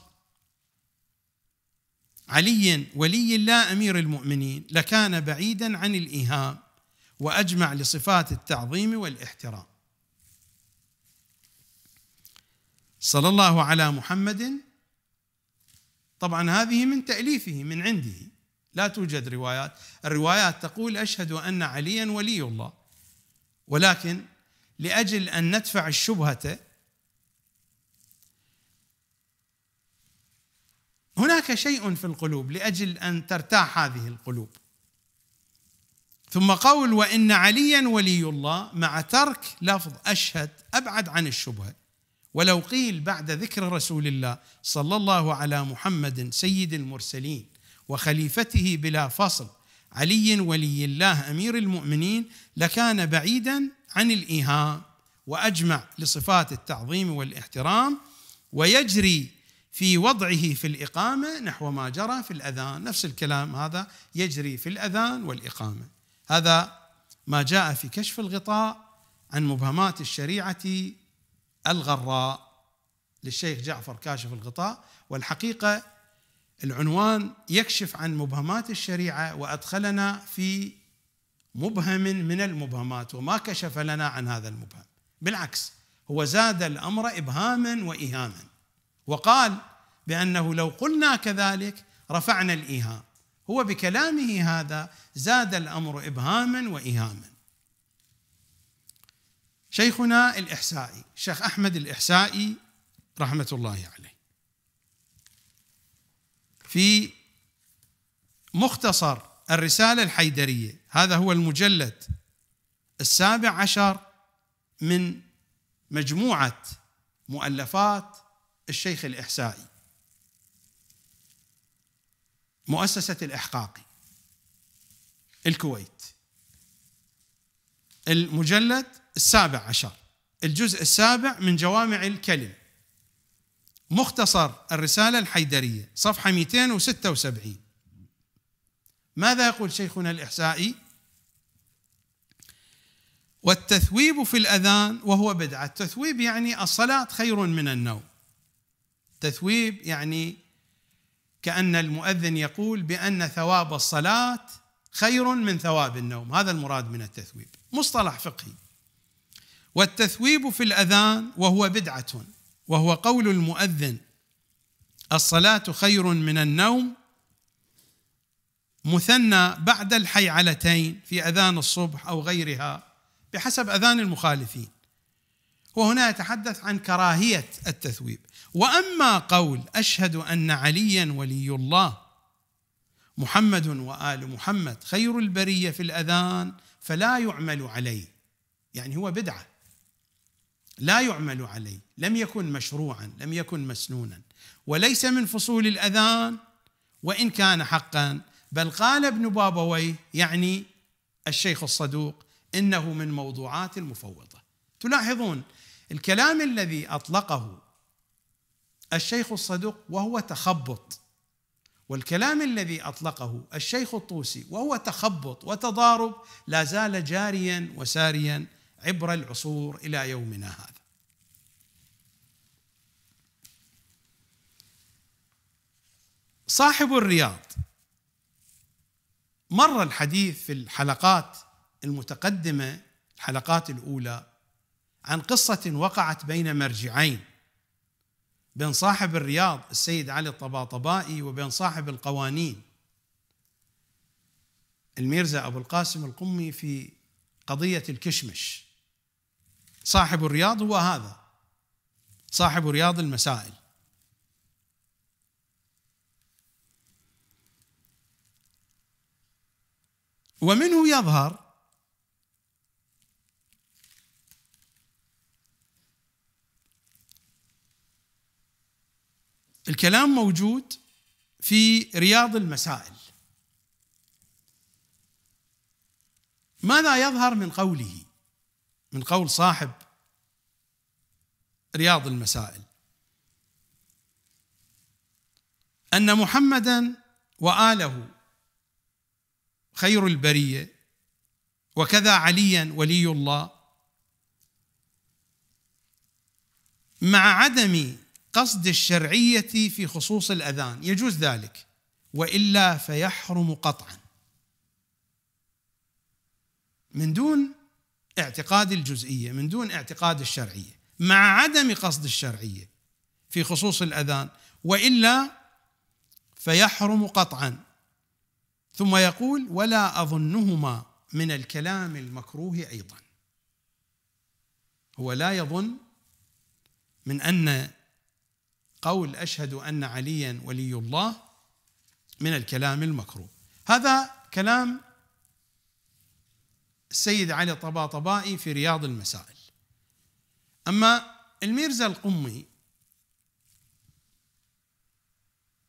علي ولي الله أمير المؤمنين لكان بعيدا عن الإيهام وأجمع لصفات التعظيم والاحترام صلى الله على محمد طبعا هذه من تأليفه من عنده لا توجد روايات الروايات تقول أشهد أن عليا ولي الله ولكن لأجل أن ندفع الشبهة هناك شيء في القلوب لأجل أن ترتاح هذه القلوب ثم قول وإن عليا ولي الله مع ترك لفظ أشهد أبعد عن الشبهة ولو قيل بعد ذكر رسول الله صلى الله على محمد سيد المرسلين وخليفته بلا فصل علي ولي الله امير المؤمنين لكان بعيدا عن الايهام واجمع لصفات التعظيم والاحترام ويجري في وضعه في الاقامه نحو ما جرى في الاذان، نفس الكلام هذا يجري في الاذان والاقامه. هذا ما جاء في كشف الغطاء عن مبهمات الشريعه الغراء للشيخ جعفر كاشف الغطاء والحقيقه العنوان يكشف عن مبهمات الشريعه وادخلنا في مبهم من المبهمات وما كشف لنا عن هذا المبهم بالعكس هو زاد الامر ابهاما وايهاما وقال بانه لو قلنا كذلك رفعنا الايهام هو بكلامه هذا زاد الامر ابهاما وايهاما شيخنا الاحسائي الشيخ احمد الاحسائي رحمه الله عليه في مختصر الرسالة الحيدرية هذا هو المجلد السابع عشر من مجموعة مؤلفات الشيخ الإحسائي مؤسسة الإحقاقي الكويت المجلد السابع عشر الجزء السابع من جوامع الكلم مختصر الرسالة الحيدرية صفحة 276 ماذا يقول شيخنا الإحسائي؟ والتثويب في الأذان وهو بدعة التثويب يعني الصلاة خير من النوم تثويب يعني كأن المؤذن يقول بأن ثواب الصلاة خير من ثواب النوم هذا المراد من التثويب مصطلح فقهي والتثويب في الأذان وهو بدعة وهو قول المؤذن الصلاة خير من النوم مثنى بعد الحيعلتين في أذان الصبح أو غيرها بحسب أذان المخالفين وهنا يتحدث عن كراهية التثويب وأما قول أشهد أن عليا ولي الله محمد وآل محمد خير البرية في الأذان فلا يعمل عليه يعني هو بدعة لا يعمل عليه لم يكن مشروعا لم يكن مسنونا وليس من فصول الاذان وان كان حقا بل قال ابن بابويه يعني الشيخ الصدوق انه من موضوعات المفوضه تلاحظون الكلام الذي اطلقه الشيخ الصدوق وهو تخبط والكلام الذي اطلقه الشيخ الطوسي وهو تخبط وتضارب لا زال جاريا وساريا عبر العصور الى يومنا هذا صاحب الرياض مر الحديث في الحلقات المتقدمه الحلقات الاولى عن قصه وقعت بين مرجعين بين صاحب الرياض السيد علي الطباطبائي وبين صاحب القوانين الميرزا ابو القاسم القمي في قضيه الكشمش صاحب الرياض هو هذا صاحب رياض المسائل ومنه يظهر الكلام موجود في رياض المسائل ماذا يظهر من قوله من قول صاحب رياض المسائل ان محمدا واله خير البريه وكذا عليا ولي الله مع عدم قصد الشرعيه في خصوص الاذان يجوز ذلك والا فيحرم قطعا من دون اعتقاد الجزئيه من دون اعتقاد الشرعيه مع عدم قصد الشرعيه في خصوص الاذان والا فيحرم قطعا ثم يقول ولا اظنهما من الكلام المكروه ايضا هو لا يظن من ان قول اشهد ان عليا ولي الله من الكلام المكروه هذا كلام السيد علي طباطبائي في رياض المسائل أما الميرزا القمي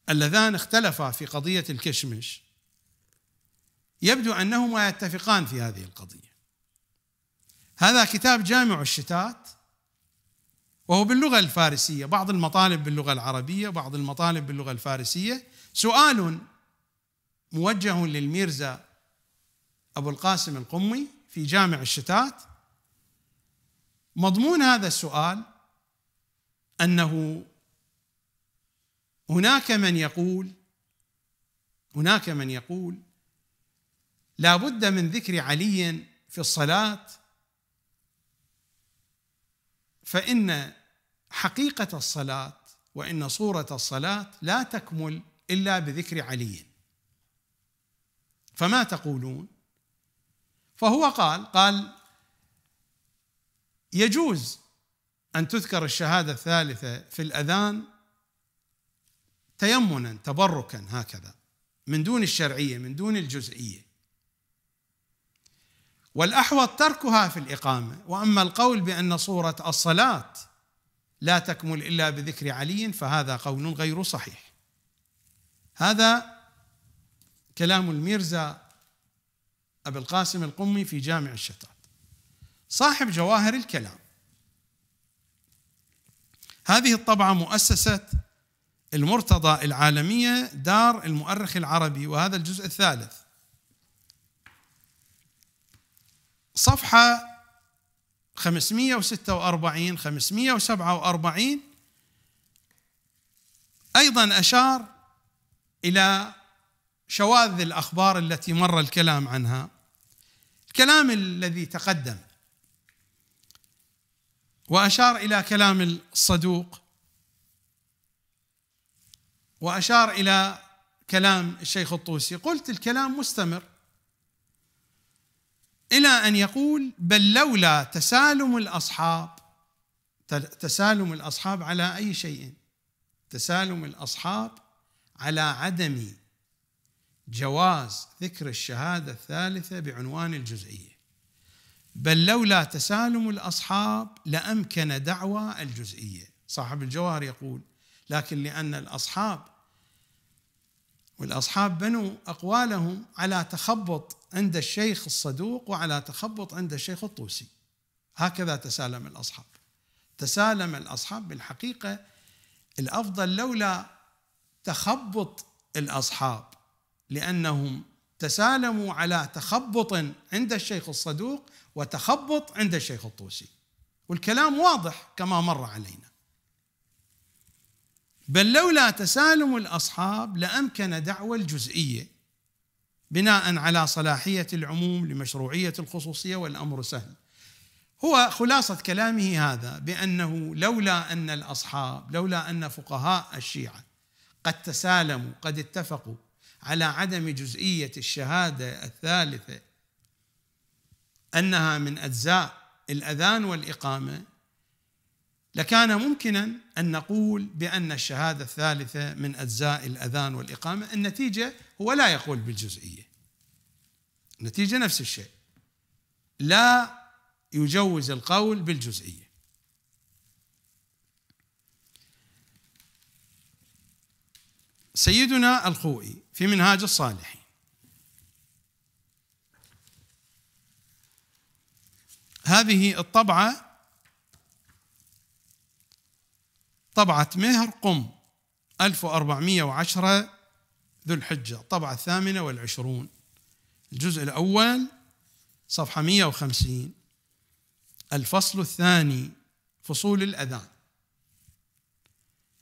اللذان اختلفا في قضية الكشمش يبدو أنهما يتفقان في هذه القضية هذا كتاب جامع الشتات وهو باللغة الفارسية بعض المطالب باللغة العربية بعض المطالب باللغة الفارسية سؤال موجه للميرزا أبو القاسم القمي في جامع الشتات مضمون هذا السؤال انه هناك من يقول هناك من يقول لا بد من ذكر علي في الصلاه فان حقيقه الصلاه وان صوره الصلاه لا تكمل الا بذكر علي فما تقولون فهو قال قال يجوز ان تذكر الشهاده الثالثه في الاذان تيمنا تبركا هكذا من دون الشرعيه من دون الجزئيه والاحوط تركها في الاقامه واما القول بان صوره الصلاه لا تكمل الا بذكر علي فهذا قول غير صحيح هذا كلام الميرزا أبي القاسم القمي في جامع الشتات صاحب جواهر الكلام هذه الطبعة مؤسسة المرتضى العالمية دار المؤرخ العربي وهذا الجزء الثالث صفحة 546 547 أيضا أشار إلى شواذ الأخبار التي مر الكلام عنها الكلام الذي تقدم واشار الى كلام الصدوق واشار الى كلام الشيخ الطوسي قلت الكلام مستمر الى ان يقول بل لولا تسالم الاصحاب تسالم الاصحاب على اي شيء تسالم الاصحاب على عدم جواز ذكر الشهادة الثالثة بعنوان الجزئية بل لولا تسالم الأصحاب لأمكن دعوى الجزئية صاحب الجوهر يقول لكن لأن الأصحاب والأصحاب بنوا أقوالهم على تخبط عند الشيخ الصدوق وعلى تخبط عند الشيخ الطوسي هكذا تسالم الأصحاب تسالم الأصحاب بالحقيقة الأفضل لولا تخبط الأصحاب لأنهم تسالموا على تخبط عند الشيخ الصدوق وتخبط عند الشيخ الطوسي والكلام واضح كما مر علينا بل لولا تسالم الأصحاب لأمكن دعوى الجزئية بناء على صلاحية العموم لمشروعية الخصوصية والأمر سهل هو خلاصة كلامه هذا بأنه لولا أن الأصحاب لولا أن فقهاء الشيعة قد تسالموا قد اتفقوا على عدم جزئيه الشهاده الثالثه انها من اجزاء الاذان والاقامه لكان ممكنا ان نقول بان الشهاده الثالثه من اجزاء الاذان والاقامه، النتيجه هو لا يقول بالجزئيه. النتيجه نفس الشيء. لا يجوز القول بالجزئيه. سيدنا الخوئي في منهاج الصالحين هذه الطبعة طبعة مهر قم 1410 ذو الحجة الطبعة الثامنة والعشرون الجزء الأول صفحة 150 الفصل الثاني فصول الأذان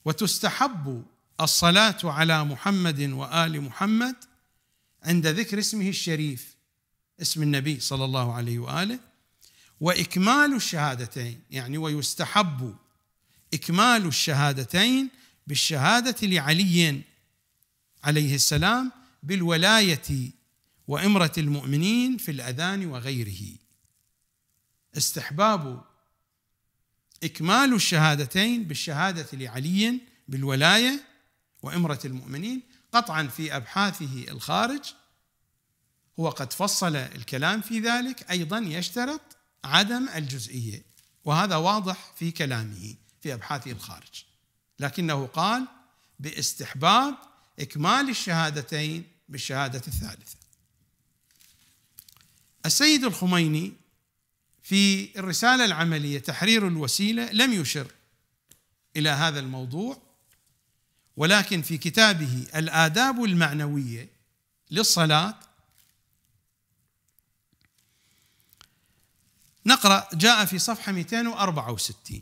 وتستحب الصلاة على محمد وآل محمد عند ذكر اسمه الشريف اسم النبي صلى الله عليه وآله وإكمال الشهادتين يعني ويستحب إكمال الشهادتين بالشهادة لعلي عليه السلام بالولاية وإمرة المؤمنين في الأذان وغيره استحباب إكمال الشهادتين بالشهادة لعلي بالولايه وإمرة المؤمنين قطعا في أبحاثه الخارج هو قد فصل الكلام في ذلك أيضا يشترط عدم الجزئية وهذا واضح في كلامه في أبحاثه الخارج لكنه قال باستحباب إكمال الشهادتين بالشهادة الثالثة السيد الخميني في الرسالة العملية تحرير الوسيلة لم يشر إلى هذا الموضوع ولكن في كتابه الآداب المعنوية للصلاة نقرأ جاء في صفحة 264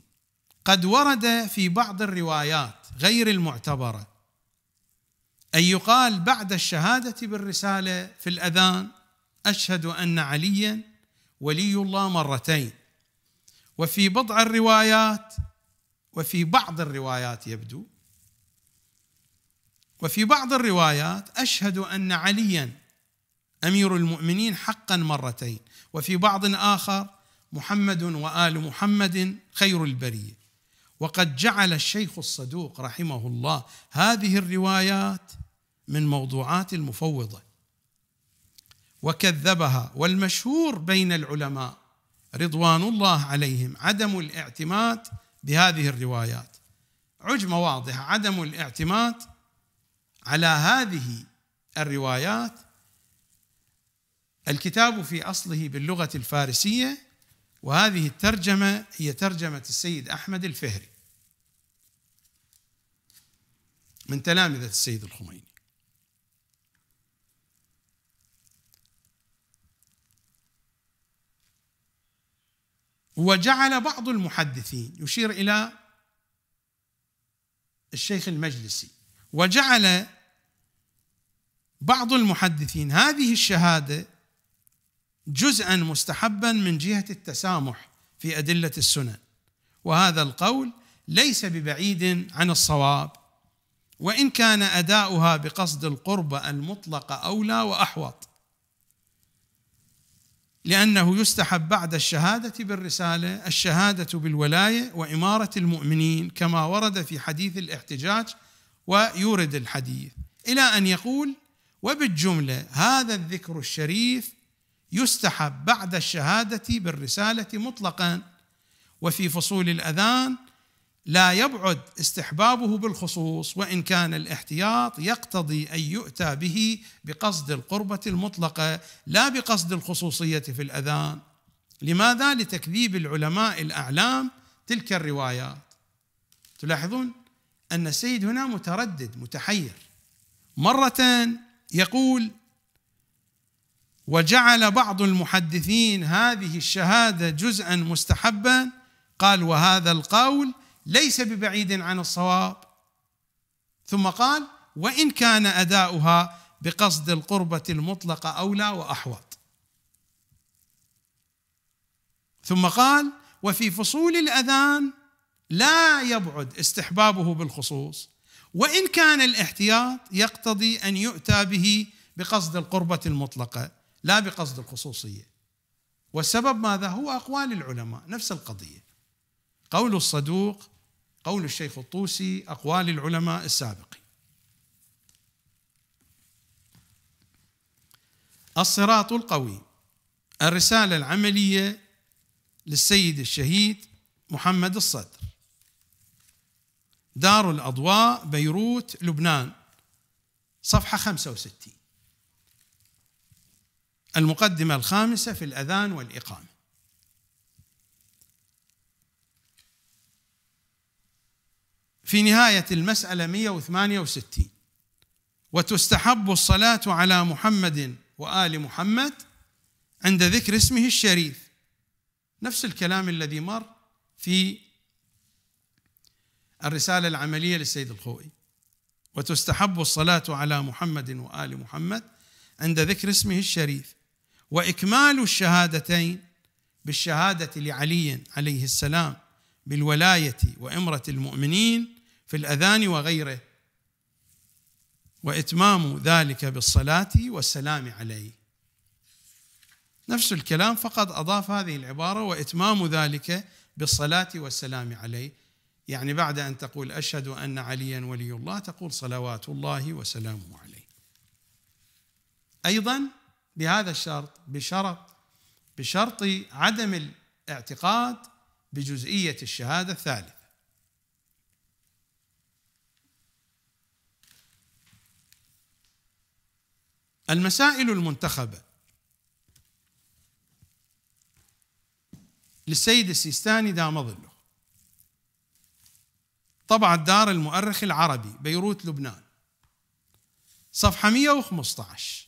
قد ورد في بعض الروايات غير المعتبرة أن يقال بعد الشهادة بالرسالة في الأذان أشهد أن عليا ولي الله مرتين وفي بضع الروايات وفي بعض الروايات يبدو وفي بعض الروايات أشهد أن عليا أمير المؤمنين حقا مرتين وفي بعض آخر محمد وآل محمد خير البرية وقد جعل الشيخ الصدوق رحمه الله هذه الروايات من موضوعات المفوضة وكذبها والمشهور بين العلماء رضوان الله عليهم عدم الاعتماد بهذه الروايات عجمة واضحة عدم الاعتماد على هذه الروايات الكتاب في اصله باللغه الفارسيه وهذه الترجمه هي ترجمه السيد احمد الفهري من تلامذه السيد الخميني وجعل بعض المحدثين يشير الى الشيخ المجلسي وجعل بعض المحدثين هذه الشهاده جزءا مستحبا من جهه التسامح في ادله السنن وهذا القول ليس ببعيد عن الصواب وان كان اداؤها بقصد القربه المطلقه اولى واحوط لانه يستحب بعد الشهاده بالرساله الشهاده بالولايه واماره المؤمنين كما ورد في حديث الاحتجاج ويورد الحديث الى ان يقول وبالجمله هذا الذكر الشريف يستحب بعد الشهاده بالرساله مطلقا وفي فصول الاذان لا يبعد استحبابه بالخصوص وان كان الاحتياط يقتضي ان يؤتى به بقصد القربه المطلقه لا بقصد الخصوصيه في الاذان لماذا لتكذيب العلماء الاعلام تلك الروايات تلاحظون ان السيد هنا متردد متحير مره يقول وجعل بعض المحدثين هذه الشهاده جزءا مستحبا قال وهذا القول ليس ببعيد عن الصواب ثم قال وان كان اداؤها بقصد القربه المطلقه اولى واحوط ثم قال وفي فصول الاذان لا يبعد استحبابه بالخصوص وإن كان الاحتياط يقتضي أن يؤتى به بقصد القربة المطلقة لا بقصد الخصوصية والسبب ماذا هو أقوال العلماء نفس القضية قول الصدوق قول الشيخ الطوسي أقوال العلماء السابقين الصراط القوي الرسالة العملية للسيد الشهيد محمد الصدر دار الأضواء بيروت لبنان صفحة 65 المقدمة الخامسة في الأذان والإقامة في نهاية المسألة 168 وتستحب الصلاة على محمد وآل محمد عند ذكر اسمه الشريف نفس الكلام الذي مر في الرسالة العملية للسيد الخوئي وتستحب الصلاة على محمد وآل محمد عند ذكر اسمه الشريف وإكمال الشهادتين بالشهادة لعلي عليه السلام بالولاية وإمرة المؤمنين في الأذان وغيره وإتمام ذلك بالصلاة والسلام عليه نفس الكلام فقد أضاف هذه العبارة وإتمام ذلك بالصلاة والسلام عليه يعني بعد أن تقول أشهد أن عليا ولي الله تقول صلوات الله وسلامه عليه أيضا بهذا الشرط بشرط بشرط عدم الاعتقاد بجزئية الشهادة الثالثة المسائل المنتخبة للسيد السيستاني دام ظله طبعة دار المؤرخ العربي بيروت لبنان صفحة 115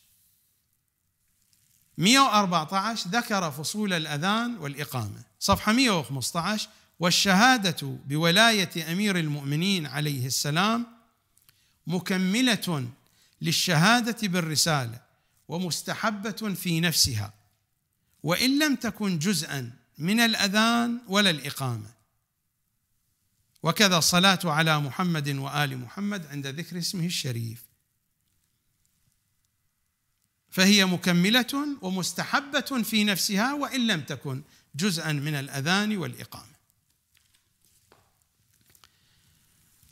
114 ذكر فصول الأذان والإقامة صفحة 115 والشهادة بولاية أمير المؤمنين عليه السلام مكملة للشهادة بالرسالة ومستحبة في نفسها وإن لم تكن جزءا من الأذان ولا الإقامة وكذا الصلاة على محمد وآل محمد عند ذكر اسمه الشريف فهي مكملة ومستحبة في نفسها وإن لم تكن جزءا من الأذان والإقامة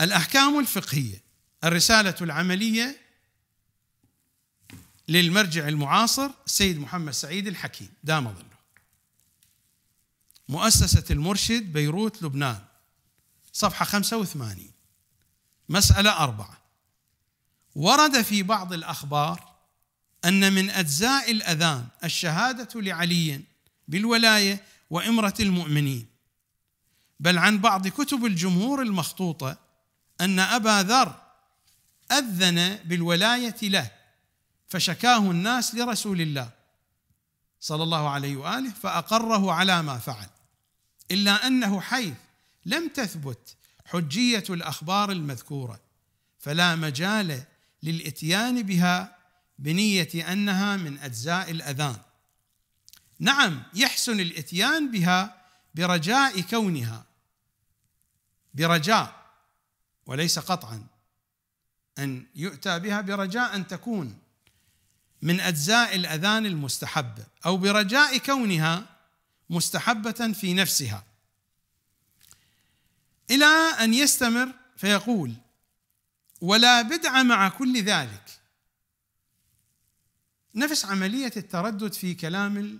الأحكام الفقهية الرسالة العملية للمرجع المعاصر السيد محمد سعيد الحكيم دام ظله مؤسسة المرشد بيروت لبنان صفحة 85 مسألة أربعة ورد في بعض الأخبار أن من أجزاء الأذان الشهادة لعلي بالولاية وإمرة المؤمنين بل عن بعض كتب الجمهور المخطوطة أن أبا ذر أذن بالولاية له فشكاه الناس لرسول الله صلى الله عليه وآله فأقره على ما فعل إلا أنه حيث لم تثبت حجيه الاخبار المذكوره فلا مجال للاتيان بها بنيه انها من اجزاء الاذان نعم يحسن الاتيان بها برجاء كونها برجاء وليس قطعا ان يؤتى بها برجاء ان تكون من اجزاء الاذان المستحبه او برجاء كونها مستحبه في نفسها الى ان يستمر فيقول ولا بدع مع كل ذلك نفس عمليه التردد في كلام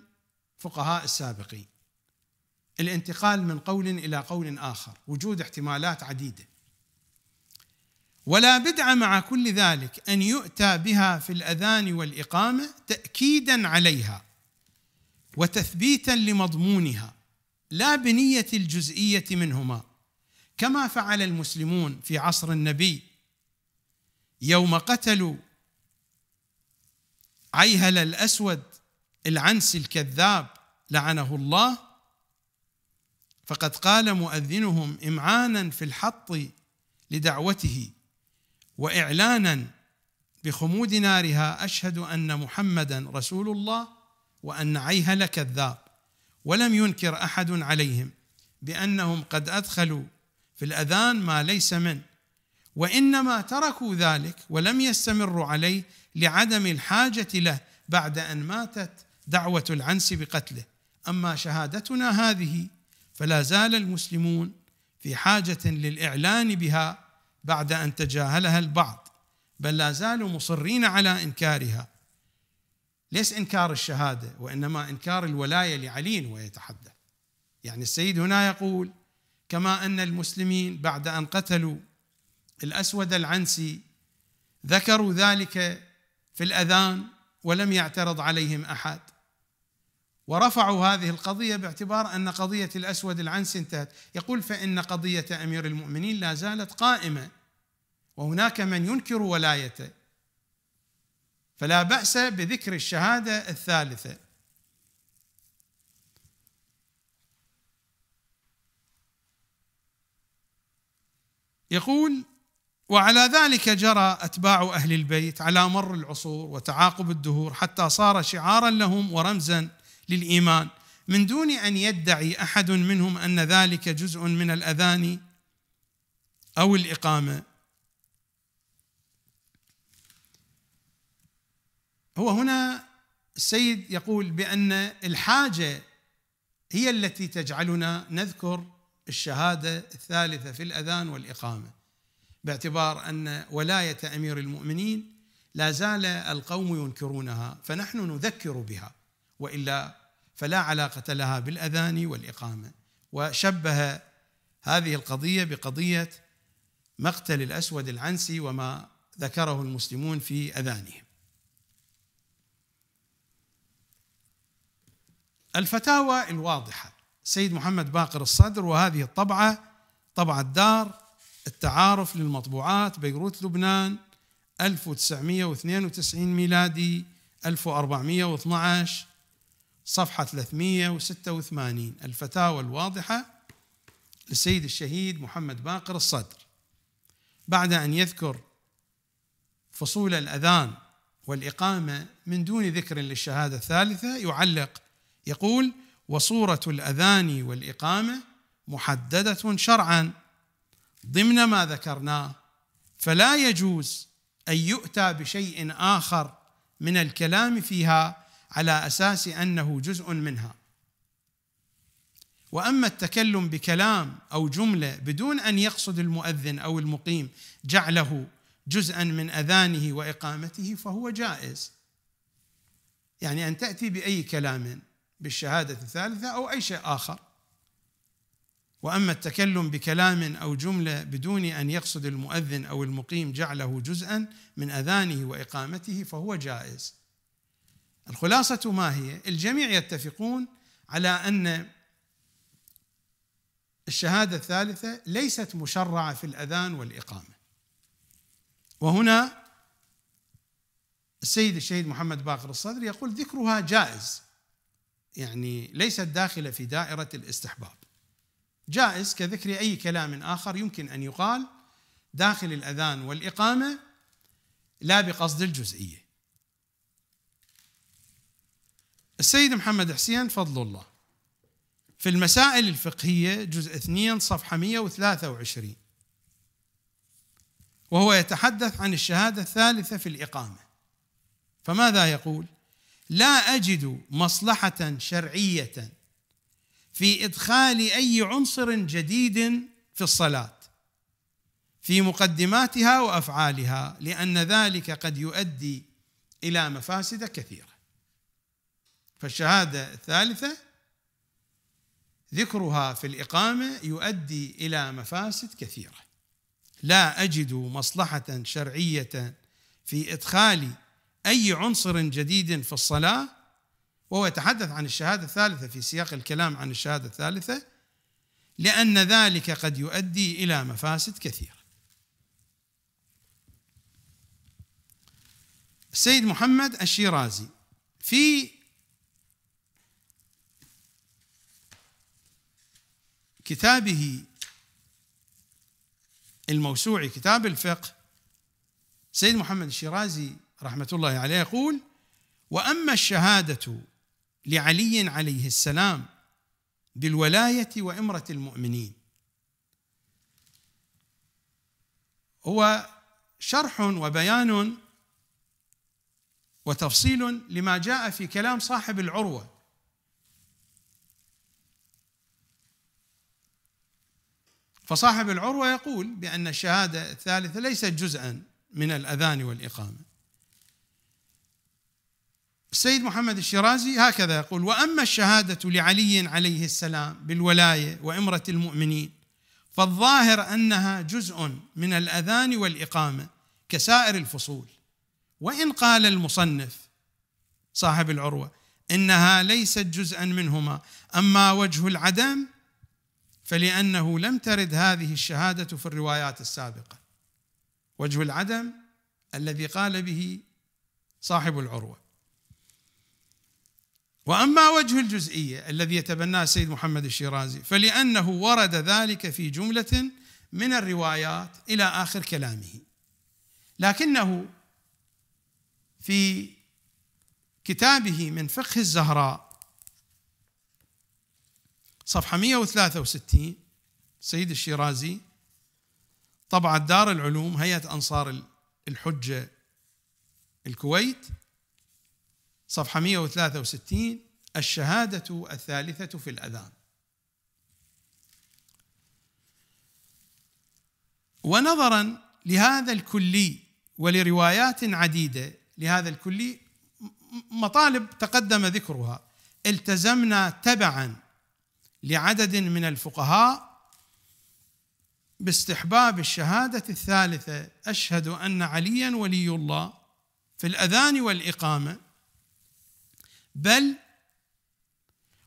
الفقهاء السابقين الانتقال من قول الى قول اخر وجود احتمالات عديده ولا بدع مع كل ذلك ان يؤتى بها في الاذان والاقامه تاكيدا عليها وتثبيتا لمضمونها لا بنيه الجزئيه منهما كما فعل المسلمون في عصر النبي يوم قتلوا عيهل الاسود العنس الكذاب لعنه الله فقد قال مؤذنهم امعانا في الحط لدعوته واعلانا بخمود نارها اشهد ان محمدا رسول الله وان عيهل كذاب ولم ينكر احد عليهم بانهم قد ادخلوا في الأذان ما ليس من وإنما تركوا ذلك ولم يستمروا عليه لعدم الحاجة له بعد أن ماتت دعوة العنس بقتله أما شهادتنا هذه فلا زال المسلمون في حاجة للإعلان بها بعد أن تجاهلها البعض بل لا زالوا مصرين على إنكارها ليس إنكار الشهادة وإنما إنكار الولاية لعلي ويتحدث يعني السيد هنا يقول كما ان المسلمين بعد ان قتلوا الاسود العنسي ذكروا ذلك في الاذان ولم يعترض عليهم احد ورفعوا هذه القضيه باعتبار ان قضيه الاسود العنسي انتهت يقول فان قضيه امير المؤمنين لا زالت قائمه وهناك من ينكر ولايته فلا باس بذكر الشهاده الثالثه يقول وعلى ذلك جرى اتباع اهل البيت على مر العصور وتعاقب الدهور حتى صار شعارا لهم ورمزا للايمان من دون ان يدعي احد منهم ان ذلك جزء من الاذان او الاقامه هو هنا السيد يقول بان الحاجه هي التي تجعلنا نذكر الشهاده الثالثه في الاذان والاقامه باعتبار ان ولايه امير المؤمنين لا زال القوم ينكرونها فنحن نذكر بها والا فلا علاقه لها بالاذان والاقامه وشبه هذه القضيه بقضيه مقتل الاسود العنسي وما ذكره المسلمون في اذانهم الفتاوى الواضحه سيد محمد باقر الصدر وهذه الطبعة طبعة دار التعارف للمطبوعات بيروت لبنان 1992 ميلادي 1412 صفحة 386 الفتاوى الواضحة للسيد الشهيد محمد باقر الصدر بعد أن يذكر فصول الأذان والإقامة من دون ذكر للشهادة الثالثة يعلق يقول وصورة الأذان والإقامة محددة شرعا ضمن ما ذكرناه فلا يجوز أن يؤتى بشيء آخر من الكلام فيها على أساس أنه جزء منها واما التكلم بكلام او جمله بدون ان يقصد المؤذن او المقيم جعله جزءا من اذانه واقامته فهو جائز يعني ان تاتي باي كلام بالشهادة الثالثة أو أي شيء آخر وأما التكلم بكلام أو جملة بدون أن يقصد المؤذن أو المقيم جعله جزءا من أذانه وإقامته فهو جائز الخلاصة ما هي؟ الجميع يتفقون على أن الشهادة الثالثة ليست مشرعة في الأذان والإقامة وهنا السيد الشهيد محمد باقر الصدر يقول ذكرها جائز يعني ليست داخله في دائره الاستحباب جائز كذكر اي كلام اخر يمكن ان يقال داخل الاذان والاقامه لا بقصد الجزئيه السيد محمد حسين فضل الله في المسائل الفقهيه جزء 2 صفحه 123 وهو يتحدث عن الشهاده الثالثه في الاقامه فماذا يقول؟ لا اجد مصلحه شرعيه في ادخال اي عنصر جديد في الصلاه في مقدماتها وافعالها لان ذلك قد يؤدي الى مفاسد كثيره فالشهاده الثالثه ذكرها في الاقامه يؤدي الى مفاسد كثيره لا اجد مصلحه شرعيه في ادخال اي عنصر جديد في الصلاه وهو يتحدث عن الشهاده الثالثه في سياق الكلام عن الشهاده الثالثه لان ذلك قد يؤدي الى مفاسد كثيره السيد محمد الشيرازي في كتابه الموسوعي كتاب الفقه سيد محمد الشيرازي رحمة الله عليه يقول وأما الشهادة لعلي عليه السلام بالولاية وإمرة المؤمنين هو شرح وبيان وتفصيل لما جاء في كلام صاحب العروه فصاحب العروه يقول بان الشهاده الثالثه ليست جزءا من الاذان والاقامه السيد محمد الشيرازي هكذا يقول واما الشهاده لعلي عليه السلام بالولايه وامره المؤمنين فالظاهر انها جزء من الاذان والاقامه كسائر الفصول وان قال المصنف صاحب العروه انها ليست جزءا منهما اما وجه العدم فلانه لم ترد هذه الشهاده في الروايات السابقه وجه العدم الذي قال به صاحب العروه واما وجه الجزئيه الذي يتبناه السيد محمد الشيرازي فلانه ورد ذلك في جمله من الروايات الى اخر كلامه لكنه في كتابه من فقه الزهراء صفحه 163 السيد الشيرازي طبعة دار العلوم هيئة أنصار الحجة الكويت صفحة 163 الشهادة الثالثة في الأذان ونظرا لهذا الكلي ولروايات عديدة لهذا الكلي مطالب تقدم ذكرها التزمنا تبعا لعدد من الفقهاء باستحباب الشهادة الثالثة أشهد أن عليا ولي الله في الأذان والإقامة بل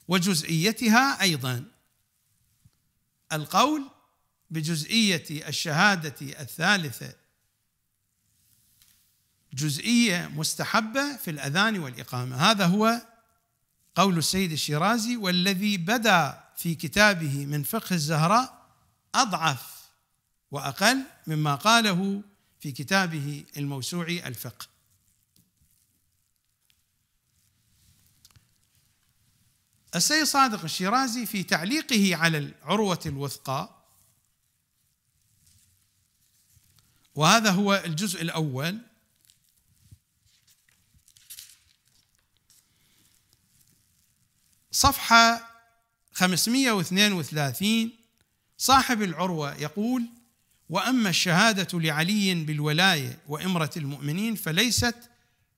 وجزئيتها ايضا القول بجزئيه الشهاده الثالثه جزئيه مستحبه في الاذان والاقامه هذا هو قول السيد الشيرازي والذي بدا في كتابه من فقه الزهراء اضعف واقل مما قاله في كتابه الموسوعي الفقه السيد صادق الشيرازي في تعليقه على العروة الوثقى وهذا هو الجزء الأول صفحة 532 صاحب العروة يقول وأما الشهادة لعلي بالولاية وإمرة المؤمنين فليست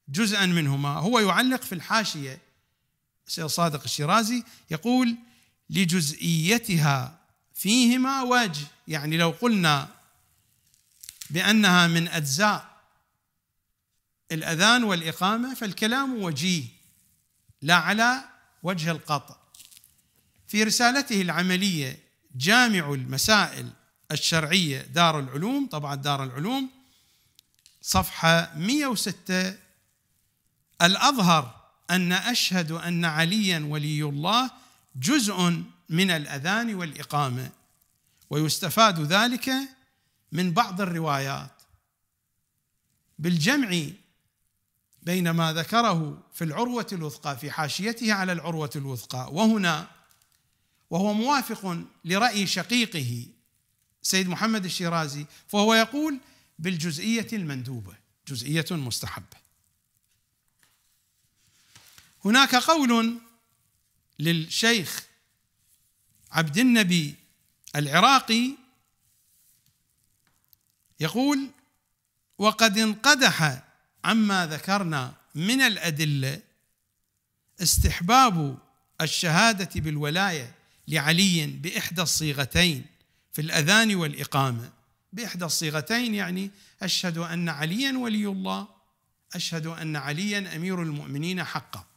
جزءا منهما هو يعلق في الحاشية صادق الشيرازي يقول لجزئيتها فيهما وجه يعني لو قلنا بأنها من أجزاء الأذان والإقامة فالكلام وجيه لا على وجه القطع في رسالته العملية جامع المسائل الشرعية دار العلوم طبعا دار العلوم صفحة 106 الأظهر ان اشهد ان عليا ولي الله جزء من الاذان والاقامه ويستفاد ذلك من بعض الروايات بالجمع بين ما ذكره في العروه الوثقى في حاشيته على العروه الوثقى وهنا وهو موافق لراي شقيقه سيد محمد الشيرازي فهو يقول بالجزئيه المندوبه جزئيه مستحبه هناك قول للشيخ عبد النبي العراقي يقول وقد انقدح عما ذكرنا من الادله استحباب الشهاده بالولايه لعلي باحدى الصيغتين في الاذان والاقامه باحدى الصيغتين يعني اشهد ان عليا ولي الله اشهد ان عليا امير المؤمنين حقا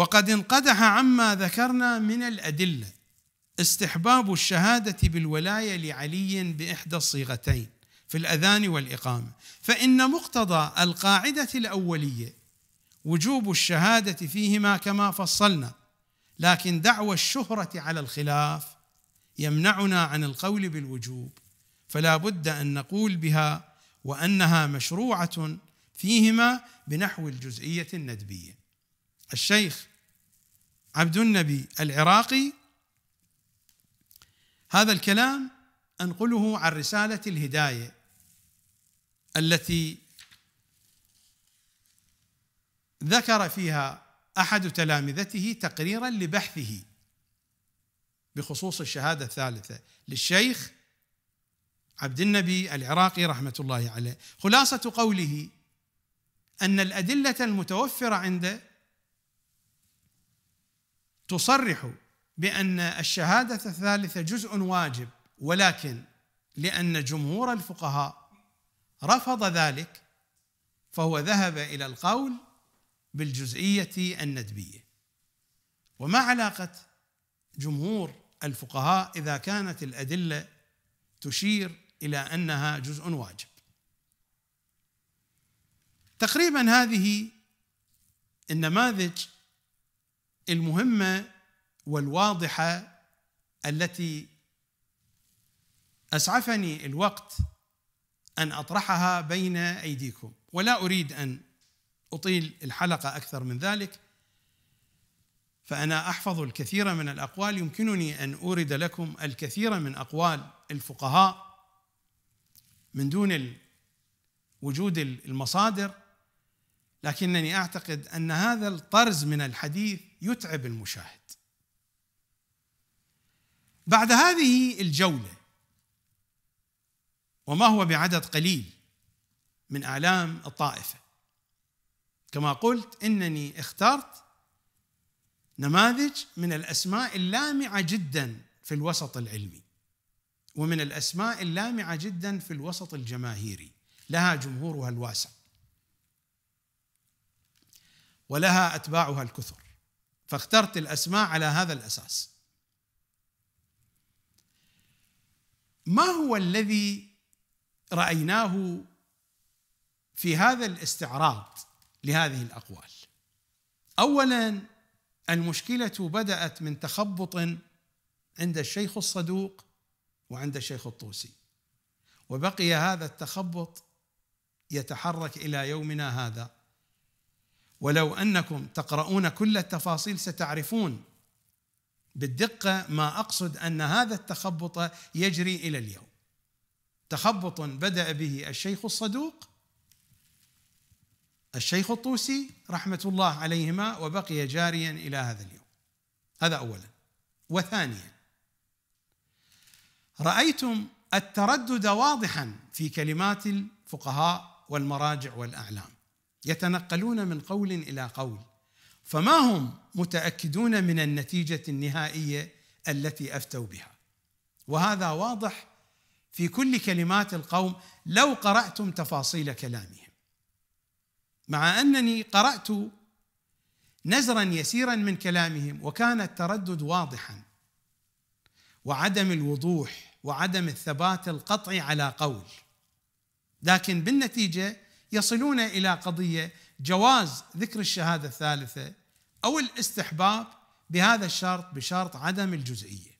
وقد انقدح عما ذكرنا من الأدلة استحباب الشهادة بالولاية لعلي بإحدى الصيغتين في الأذان والإقامة فإن مقتضى القاعدة الأولية وجوب الشهادة فيهما كما فصلنا لكن دعوى الشهرة على الخلاف يمنعنا عن القول بالوجوب فلا بد أن نقول بها وأنها مشروعة فيهما بنحو الجزئية الندبية الشيخ عبد النبي العراقي هذا الكلام انقله عن رساله الهدايه التي ذكر فيها احد تلامذته تقريرا لبحثه بخصوص الشهاده الثالثه للشيخ عبد النبي العراقي رحمه الله عليه خلاصه قوله ان الادله المتوفره عنده تصرح بأن الشهادة الثالثة جزء واجب ولكن لأن جمهور الفقهاء رفض ذلك فهو ذهب إلى القول بالجزئية الندبية وما علاقة جمهور الفقهاء إذا كانت الأدلة تشير إلى أنها جزء واجب تقريبا هذه النماذج المهمه والواضحه التي اسعفني الوقت ان اطرحها بين ايديكم ولا اريد ان اطيل الحلقه اكثر من ذلك فانا احفظ الكثير من الاقوال يمكنني ان اورد لكم الكثير من اقوال الفقهاء من دون وجود المصادر لكنني اعتقد ان هذا الطرز من الحديث يتعب المشاهد بعد هذه الجوله وما هو بعدد قليل من اعلام الطائفه كما قلت انني اخترت نماذج من الاسماء اللامعه جدا في الوسط العلمي ومن الاسماء اللامعه جدا في الوسط الجماهيري لها جمهورها الواسع ولها اتباعها الكثر فاخترت الاسماء على هذا الاساس ما هو الذي رايناه في هذا الاستعراض لهذه الاقوال اولا المشكله بدات من تخبط عند الشيخ الصدوق وعند الشيخ الطوسي وبقي هذا التخبط يتحرك الى يومنا هذا ولو انكم تقرؤون كل التفاصيل ستعرفون بالدقه ما اقصد ان هذا التخبط يجري الى اليوم تخبط بدا به الشيخ الصدوق الشيخ الطوسي رحمه الله عليهما وبقي جاريا الى هذا اليوم هذا اولا وثانيا رايتم التردد واضحا في كلمات الفقهاء والمراجع والاعلام يتنقلون من قول الى قول فما هم متاكدون من النتيجه النهائيه التي افتوا بها وهذا واضح في كل كلمات القوم لو قراتم تفاصيل كلامهم مع انني قرات نزرا يسيرا من كلامهم وكان التردد واضحا وعدم الوضوح وعدم الثبات القطعي على قول لكن بالنتيجه يصلون الى قضيه جواز ذكر الشهاده الثالثه او الاستحباب بهذا الشرط بشرط عدم الجزئيه.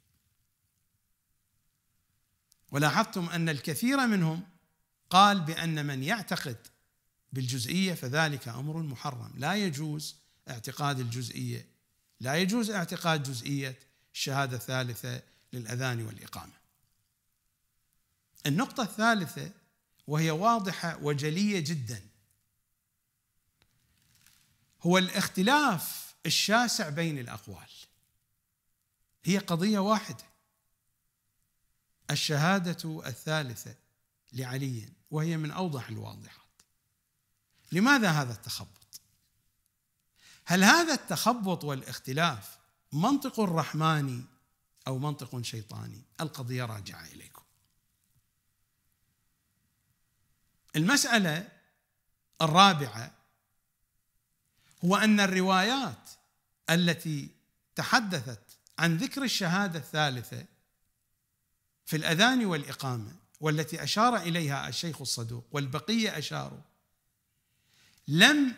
ولاحظتم ان الكثير منهم قال بان من يعتقد بالجزئيه فذلك امر محرم، لا يجوز اعتقاد الجزئيه، لا يجوز اعتقاد جزئيه الشهاده الثالثه للاذان والاقامه. النقطه الثالثه وهي واضحه وجليه جدا هو الاختلاف الشاسع بين الاقوال هي قضيه واحده الشهاده الثالثه لعلي وهي من اوضح الواضحات لماذا هذا التخبط هل هذا التخبط والاختلاف منطق رحماني او منطق شيطاني القضيه راجعه اليه المسألة الرابعة هو أن الروايات التي تحدثت عن ذكر الشهادة الثالثة في الأذان والإقامة والتي أشار إليها الشيخ الصدوق والبقية أشاروا لم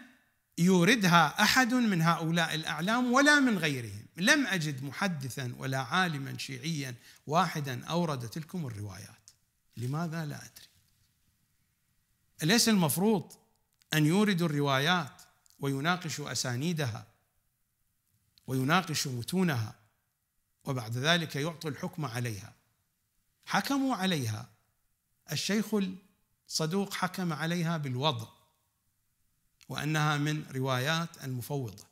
يوردها أحد من هؤلاء الأعلام ولا من غيرهم لم أجد محدثا ولا عالما شيعيا واحدا أورد تلكم الروايات لماذا لا أدري أليس المفروض أن يوردوا الروايات ويناقشوا أسانيدها ويناقشوا متونها وبعد ذلك يعطوا الحكم عليها حكموا عليها الشيخ الصدوق حكم عليها بالوضع وأنها من روايات المفوضة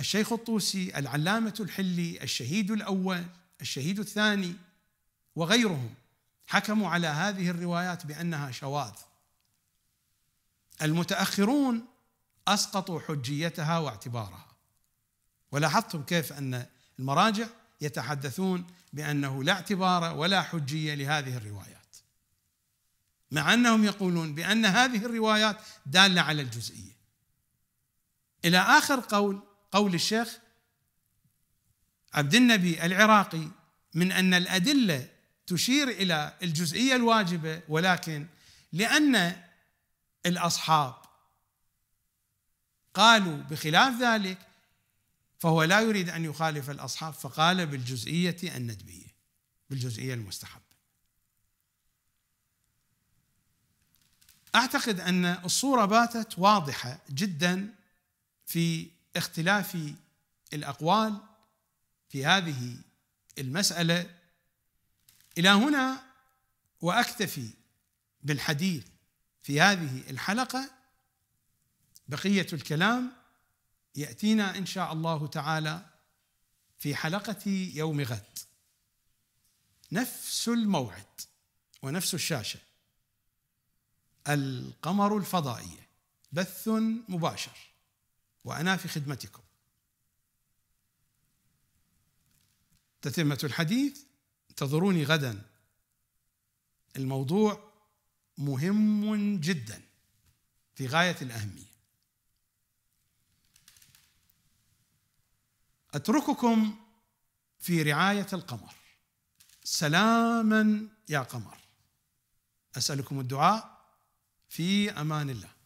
الشيخ الطوسي العلامة الحلي الشهيد الأول الشهيد الثاني وغيرهم حكموا على هذه الروايات بانها شواذ المتاخرون اسقطوا حجيتها واعتبارها ولاحظتم كيف ان المراجع يتحدثون بانه لا اعتبار ولا حجيه لهذه الروايات مع انهم يقولون بان هذه الروايات داله على الجزئيه الى اخر قول قول الشيخ عبد النبي العراقي من ان الادله تشير الى الجزئيه الواجبه ولكن لان الاصحاب قالوا بخلاف ذلك فهو لا يريد ان يخالف الاصحاب فقال بالجزئيه الندبيه بالجزئيه المستحبه. اعتقد ان الصوره باتت واضحه جدا في اختلاف الاقوال في هذه المساله الى هنا واكتفي بالحديث في هذه الحلقه بقيه الكلام ياتينا ان شاء الله تعالى في حلقه يوم غد نفس الموعد ونفس الشاشه القمر الفضائيه بث مباشر وانا في خدمتكم تتمه الحديث انتظروني غدا الموضوع مهم جدا في غايه الاهميه اترككم في رعايه القمر سلاما يا قمر اسالكم الدعاء في امان الله